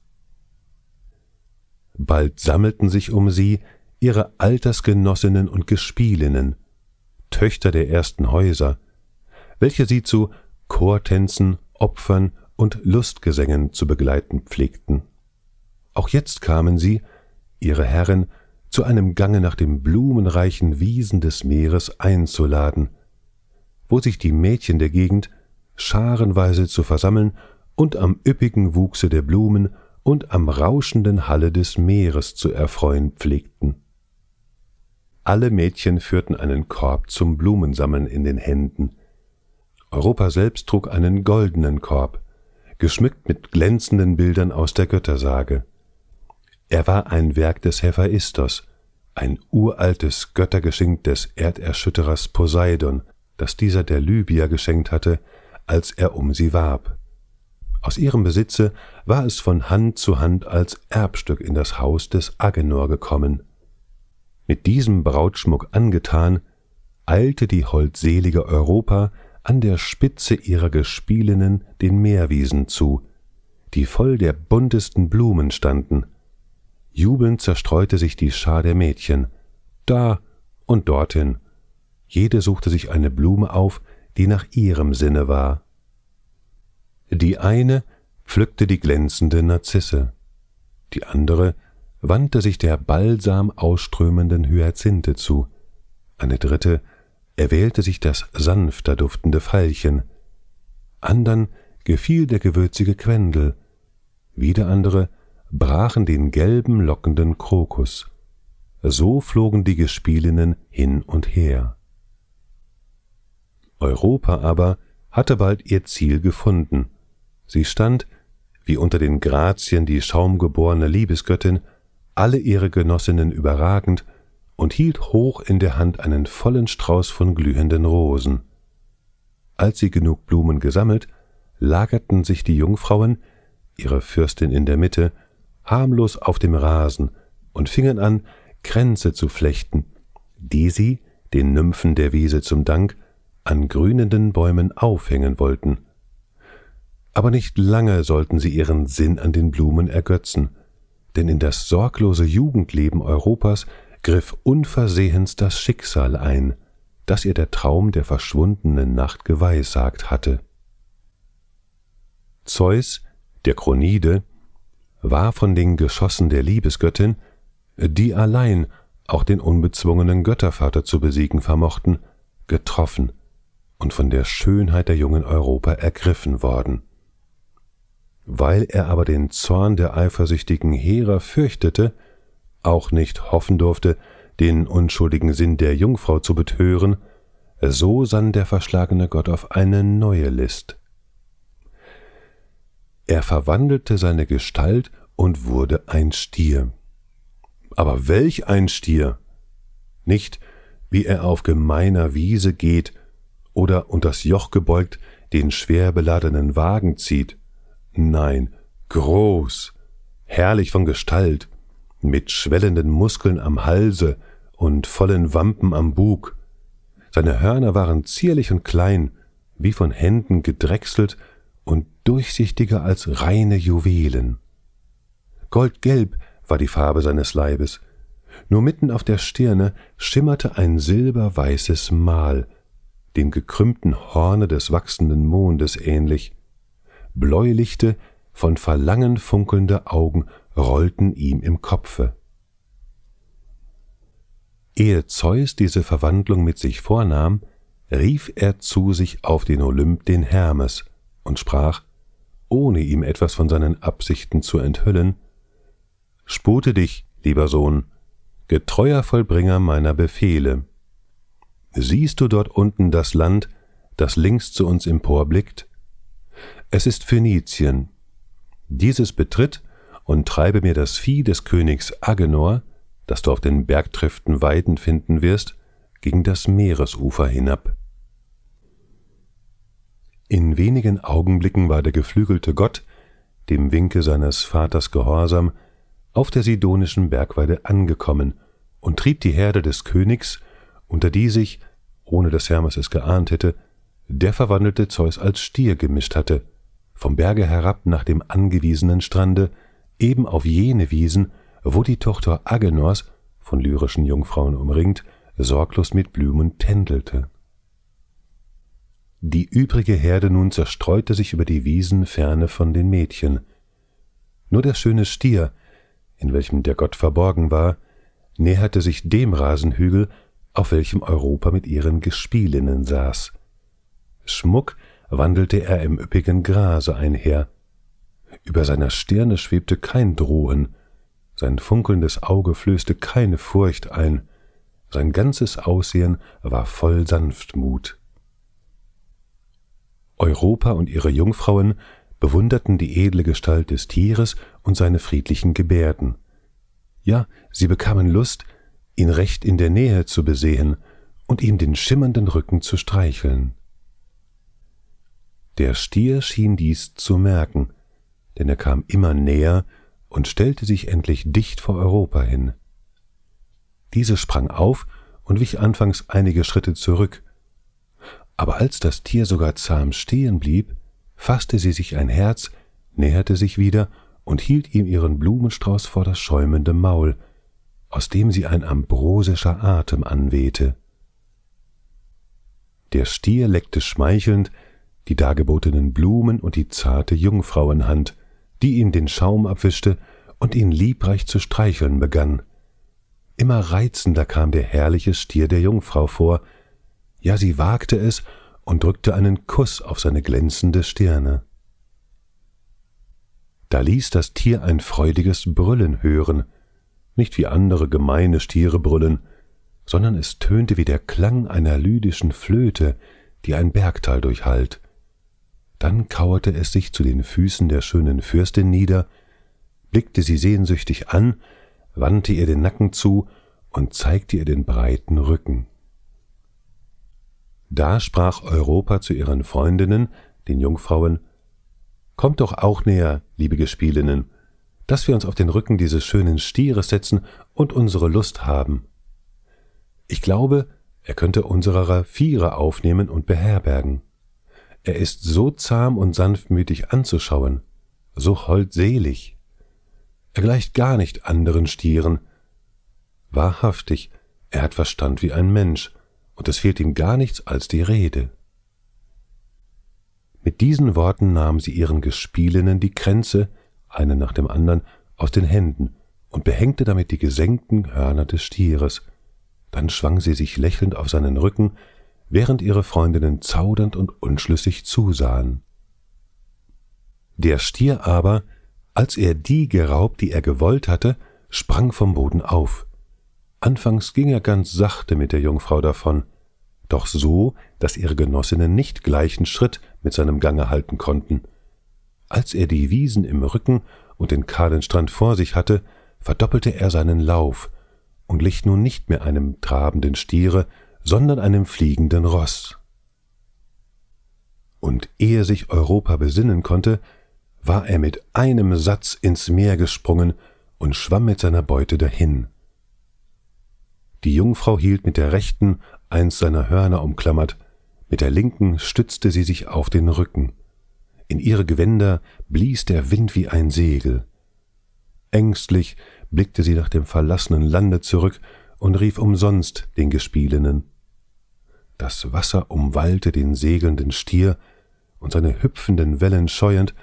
Bald sammelten sich um sie ihre Altersgenossinnen und Gespielinnen, Töchter der ersten Häuser, welche sie zu Chortänzen, Opfern und Lustgesängen zu begleiten pflegten. Auch jetzt kamen sie, ihre Herrin zu einem Gange nach dem blumenreichen Wiesen des Meeres einzuladen, wo sich die Mädchen der Gegend scharenweise zu versammeln und am üppigen Wuchse der Blumen und am rauschenden Halle des Meeres zu erfreuen pflegten. Alle Mädchen führten einen Korb zum Blumensammeln in den Händen. Europa selbst trug einen goldenen Korb, geschmückt mit glänzenden Bildern aus der Göttersage. Er war ein Werk des Hephaistos, ein uraltes Göttergeschenk des Erderschütterers Poseidon, das dieser der Libyer geschenkt hatte, als er um sie warb. Aus ihrem Besitze war es von Hand zu Hand als Erbstück in das Haus des Agenor gekommen. Mit diesem Brautschmuck angetan, eilte die holdselige Europa an der Spitze ihrer Gespielinnen den Meerwiesen zu, die voll der buntesten Blumen standen – Jubelnd zerstreute sich die Schar der Mädchen, da und dorthin. Jede suchte sich eine Blume auf, die nach ihrem Sinne war. Die eine pflückte die glänzende Narzisse, die andere wandte sich der balsam ausströmenden Hyazinthe zu, eine dritte erwählte sich das sanfter duftende Veilchen, andern gefiel der gewürzige Quendel, wieder andere brachen den gelben lockenden Krokus. So flogen die Gespielinnen hin und her. Europa aber hatte bald ihr Ziel gefunden. Sie stand, wie unter den Grazien die schaumgeborene Liebesgöttin, alle ihre Genossinnen überragend und hielt hoch in der Hand einen vollen Strauß von glühenden Rosen. Als sie genug Blumen gesammelt, lagerten sich die Jungfrauen, ihre Fürstin in der Mitte, harmlos auf dem Rasen und fingen an, Kränze zu flechten, die sie, den Nymphen der Wiese zum Dank, an grünenden Bäumen aufhängen wollten. Aber nicht lange sollten sie ihren Sinn an den Blumen ergötzen, denn in das sorglose Jugendleben Europas griff unversehens das Schicksal ein, das ihr der Traum der verschwundenen Nacht geweissagt hatte. Zeus, der Kronide, war von den Geschossen der Liebesgöttin, die allein auch den unbezwungenen Göttervater zu besiegen vermochten, getroffen und von der Schönheit der jungen Europa ergriffen worden. Weil er aber den Zorn der eifersüchtigen Hera fürchtete, auch nicht hoffen durfte, den unschuldigen Sinn der Jungfrau zu betören, so sann der verschlagene Gott auf eine neue List. Er verwandelte seine Gestalt und wurde ein Stier. Aber welch ein Stier! Nicht, wie er auf gemeiner Wiese geht oder unter das Joch gebeugt den schwer beladenen Wagen zieht. Nein, groß, herrlich von Gestalt, mit schwellenden Muskeln am Halse und vollen Wampen am Bug. Seine Hörner waren zierlich und klein, wie von Händen gedrechselt durchsichtiger als reine Juwelen. Goldgelb war die Farbe seines Leibes, nur mitten auf der Stirne schimmerte ein silberweißes Mal, dem gekrümmten Horne des wachsenden Mondes ähnlich. Bläulichte, von Verlangen funkelnde Augen rollten ihm im Kopfe. Ehe Zeus diese Verwandlung mit sich vornahm, rief er zu sich auf den Olymp den Hermes und sprach ohne ihm etwas von seinen Absichten zu enthüllen, Spute dich, lieber Sohn, getreuer Vollbringer meiner Befehle. Siehst du dort unten das Land, das links zu uns emporblickt? Es ist Phönizien. Dieses betritt und treibe mir das Vieh des Königs Agenor, das du auf den Bergtriften Weiden finden wirst, gegen das Meeresufer hinab. In wenigen Augenblicken war der geflügelte Gott, dem Winke seines Vaters gehorsam, auf der sidonischen Bergweide angekommen und trieb die Herde des Königs, unter die sich, ohne dass Hermes es geahnt hätte, der verwandelte Zeus als Stier gemischt hatte, vom Berge herab nach dem angewiesenen Strande, eben auf jene Wiesen, wo die Tochter Agenors, von lyrischen Jungfrauen umringt, sorglos mit Blumen tändelte. Die übrige Herde nun zerstreute sich über die Wiesen ferne von den Mädchen. Nur der schöne Stier, in welchem der Gott verborgen war, näherte sich dem Rasenhügel, auf welchem Europa mit ihren Gespielinnen saß. Schmuck wandelte er im üppigen Grase einher. Über seiner Stirne schwebte kein Drohen, sein funkelndes Auge flößte keine Furcht ein, sein ganzes Aussehen war voll Sanftmut. Europa und ihre Jungfrauen bewunderten die edle Gestalt des Tieres und seine friedlichen Gebärden. Ja, sie bekamen Lust, ihn recht in der Nähe zu besehen und ihm den schimmernden Rücken zu streicheln. Der Stier schien dies zu merken, denn er kam immer näher und stellte sich endlich dicht vor Europa hin. Diese sprang auf und wich anfangs einige Schritte zurück, aber als das Tier sogar zahm stehen blieb, fasste sie sich ein Herz, näherte sich wieder und hielt ihm ihren Blumenstrauß vor das schäumende Maul, aus dem sie ein ambrosischer Atem anwehte. Der Stier leckte schmeichelnd die dargebotenen Blumen und die zarte Jungfrauenhand, die ihm den Schaum abwischte und ihn liebreich zu streicheln begann. Immer reizender kam der herrliche Stier der Jungfrau vor, ja sie wagte es und drückte einen Kuss auf seine glänzende Stirne. Da ließ das Tier ein freudiges Brüllen hören, nicht wie andere gemeine Stiere brüllen, sondern es tönte wie der Klang einer lydischen Flöte, die ein Bergtal durchhallt. Dann kauerte es sich zu den Füßen der schönen Fürstin nieder, blickte sie sehnsüchtig an, wandte ihr den Nacken zu und zeigte ihr den breiten Rücken. Da sprach Europa zu ihren Freundinnen, den Jungfrauen Kommt doch auch näher, liebe Gespielinnen, dass wir uns auf den Rücken dieses schönen Stieres setzen und unsere Lust haben. Ich glaube, er könnte unserer Viere aufnehmen und beherbergen. Er ist so zahm und sanftmütig anzuschauen, so holdselig. Er gleicht gar nicht anderen Stieren. Wahrhaftig, er hat Verstand wie ein Mensch, und es fehlt ihm gar nichts als die Rede. Mit diesen Worten nahm sie ihren Gespielinnen die Kränze, einen nach dem anderen, aus den Händen und behängte damit die gesenkten Hörner des Stieres. Dann schwang sie sich lächelnd auf seinen Rücken, während ihre Freundinnen zaudernd und unschlüssig zusahen. Der Stier aber, als er die geraubt, die er gewollt hatte, sprang vom Boden auf. Anfangs ging er ganz sachte mit der Jungfrau davon, doch so, dass ihre Genossinnen nicht gleichen Schritt mit seinem Gange halten konnten. Als er die Wiesen im Rücken und den kahlen Strand vor sich hatte, verdoppelte er seinen Lauf und glich nun nicht mehr einem trabenden Stiere, sondern einem fliegenden Ross. Und ehe sich Europa besinnen konnte, war er mit einem Satz ins Meer gesprungen und schwamm mit seiner Beute dahin. Die Jungfrau hielt mit der rechten eins seiner Hörner umklammert, mit der linken stützte sie sich auf den Rücken. In ihre Gewänder blies der Wind wie ein Segel. Ängstlich blickte sie nach dem verlassenen Lande zurück und rief umsonst den Gespielinnen. Das Wasser umwallte den segelnden Stier, und seine hüpfenden Wellen scheuend,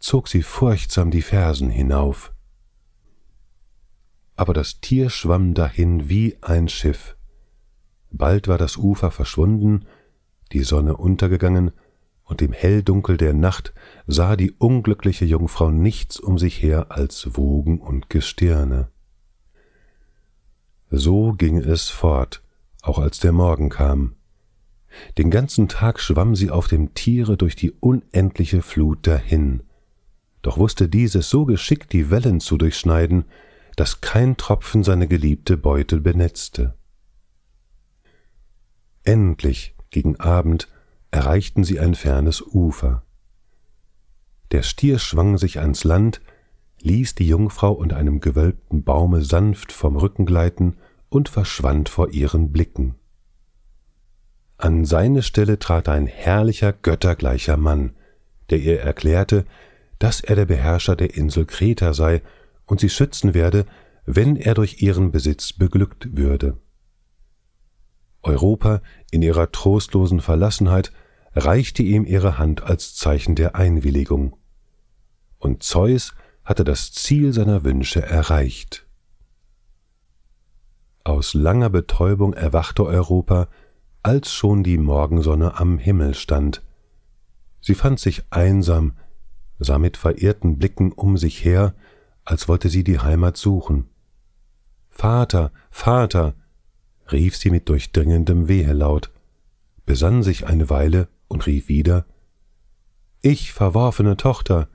zog sie furchtsam die Fersen hinauf aber das Tier schwamm dahin wie ein Schiff. Bald war das Ufer verschwunden, die Sonne untergegangen, und im Helldunkel der Nacht sah die unglückliche Jungfrau nichts um sich her als Wogen und Gestirne. So ging es fort, auch als der Morgen kam. Den ganzen Tag schwamm sie auf dem Tiere durch die unendliche Flut dahin. Doch wusste dieses so geschickt die Wellen zu durchschneiden, dass kein Tropfen seine geliebte Beute benetzte. Endlich, gegen Abend, erreichten sie ein fernes Ufer. Der Stier schwang sich ans Land, ließ die Jungfrau unter einem gewölbten Baume sanft vom Rücken gleiten und verschwand vor ihren Blicken. An seine Stelle trat ein herrlicher, göttergleicher Mann, der ihr erklärte, dass er der Beherrscher der Insel Kreta sei und sie schützen werde, wenn er durch ihren Besitz beglückt würde. Europa in ihrer trostlosen Verlassenheit reichte ihm ihre Hand als Zeichen der Einwilligung. Und Zeus hatte das Ziel seiner Wünsche erreicht. Aus langer Betäubung erwachte Europa, als schon die Morgensonne am Himmel stand. Sie fand sich einsam, sah mit verirrten Blicken um sich her, als wollte sie die Heimat suchen. Vater, Vater, rief sie mit durchdringendem Wehelaut, besann sich eine Weile und rief wieder Ich, verworfene Tochter,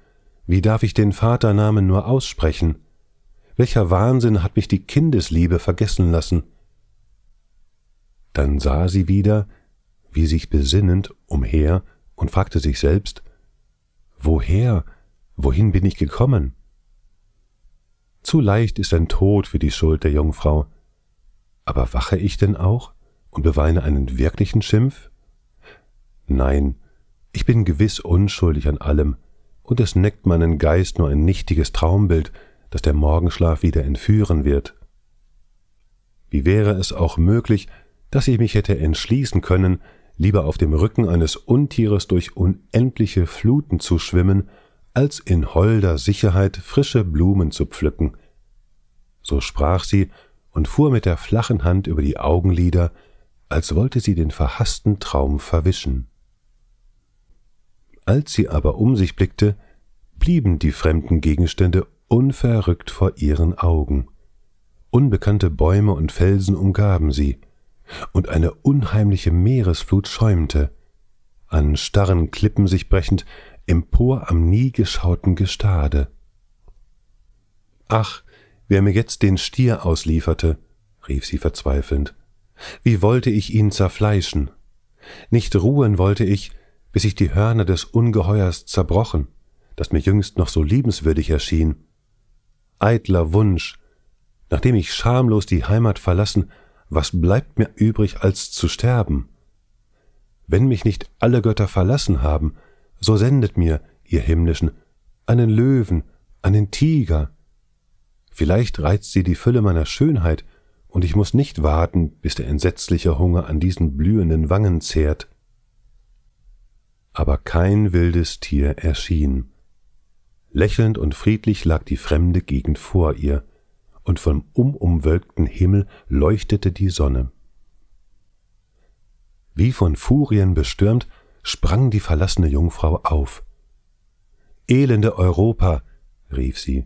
wie darf ich den Vaternamen nur aussprechen? Welcher Wahnsinn hat mich die Kindesliebe vergessen lassen? Dann sah sie wieder, wie sich besinnend, umher und fragte sich selbst Woher, wohin bin ich gekommen? Zu leicht ist ein Tod für die Schuld der Jungfrau. Aber wache ich denn auch und beweine einen wirklichen Schimpf? Nein, ich bin gewiss unschuldig an allem, und es neckt meinen Geist nur ein nichtiges Traumbild, das der Morgenschlaf wieder entführen wird. Wie wäre es auch möglich, dass ich mich hätte entschließen können, lieber auf dem Rücken eines Untieres durch unendliche Fluten zu schwimmen als in holder Sicherheit frische Blumen zu pflücken. So sprach sie und fuhr mit der flachen Hand über die Augenlider, als wollte sie den verhaßten Traum verwischen. Als sie aber um sich blickte, blieben die fremden Gegenstände unverrückt vor ihren Augen. Unbekannte Bäume und Felsen umgaben sie, und eine unheimliche Meeresflut schäumte. An starren Klippen sich brechend, empor am nie geschauten Gestade. Ach, wer mir jetzt den Stier auslieferte, rief sie verzweifelnd, wie wollte ich ihn zerfleischen? Nicht ruhen wollte ich, bis ich die Hörner des Ungeheuers zerbrochen, das mir jüngst noch so liebenswürdig erschien. Eitler Wunsch, nachdem ich schamlos die Heimat verlassen, was bleibt mir übrig als zu sterben? Wenn mich nicht alle Götter verlassen haben, so sendet mir, ihr Himmlischen, einen Löwen, einen Tiger. Vielleicht reizt sie die Fülle meiner Schönheit, und ich muß nicht warten, bis der entsetzliche Hunger an diesen blühenden Wangen zehrt. Aber kein wildes Tier erschien. Lächelnd und friedlich lag die fremde Gegend vor ihr, und vom umumwölkten Himmel leuchtete die Sonne. Wie von Furien bestürmt, sprang die verlassene Jungfrau auf. Elende Europa, rief sie,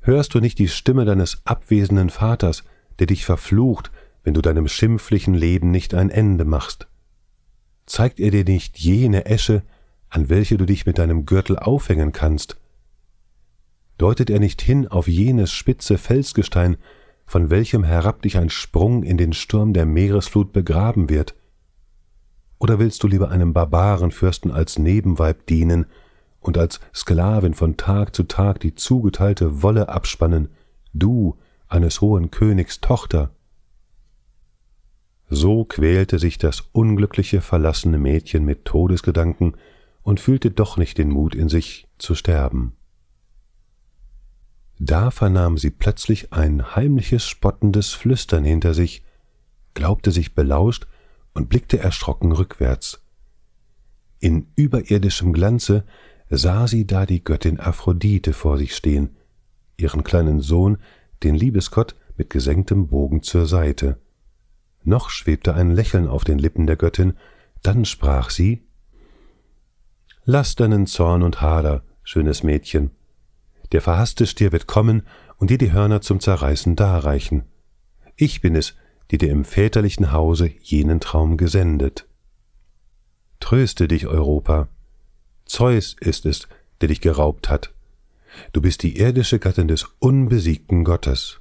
hörst du nicht die Stimme deines abwesenden Vaters, der dich verflucht, wenn du deinem schimpflichen Leben nicht ein Ende machst? Zeigt er dir nicht jene Esche, an welche du dich mit deinem Gürtel aufhängen kannst? Deutet er nicht hin auf jenes spitze Felsgestein, von welchem herab dich ein Sprung in den Sturm der Meeresflut begraben wird? Oder willst du lieber einem Barbarenfürsten als Nebenweib dienen und als Sklavin von Tag zu Tag die zugeteilte Wolle abspannen, du, eines hohen Königs Tochter? So quälte sich das unglückliche, verlassene Mädchen mit Todesgedanken und fühlte doch nicht den Mut in sich, zu sterben. Da vernahm sie plötzlich ein heimliches, spottendes Flüstern hinter sich, glaubte sich belauscht und blickte erschrocken rückwärts. In überirdischem Glanze sah sie da die Göttin Aphrodite vor sich stehen, ihren kleinen Sohn, den Liebesgott, mit gesenktem Bogen zur Seite. Noch schwebte ein Lächeln auf den Lippen der Göttin, dann sprach sie Lass deinen Zorn und Hader, schönes Mädchen. Der verhasste Stier wird kommen und dir die Hörner zum Zerreißen darreichen. Ich bin es, die dir im väterlichen Hause jenen Traum gesendet. Tröste dich, Europa. Zeus ist es, der dich geraubt hat. Du bist die irdische Gattin des unbesiegten Gottes.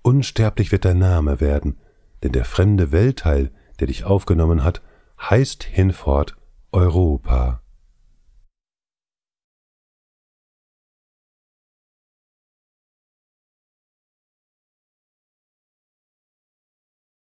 Unsterblich wird dein Name werden, denn der fremde Weltteil, der dich aufgenommen hat, heißt hinfort Europa.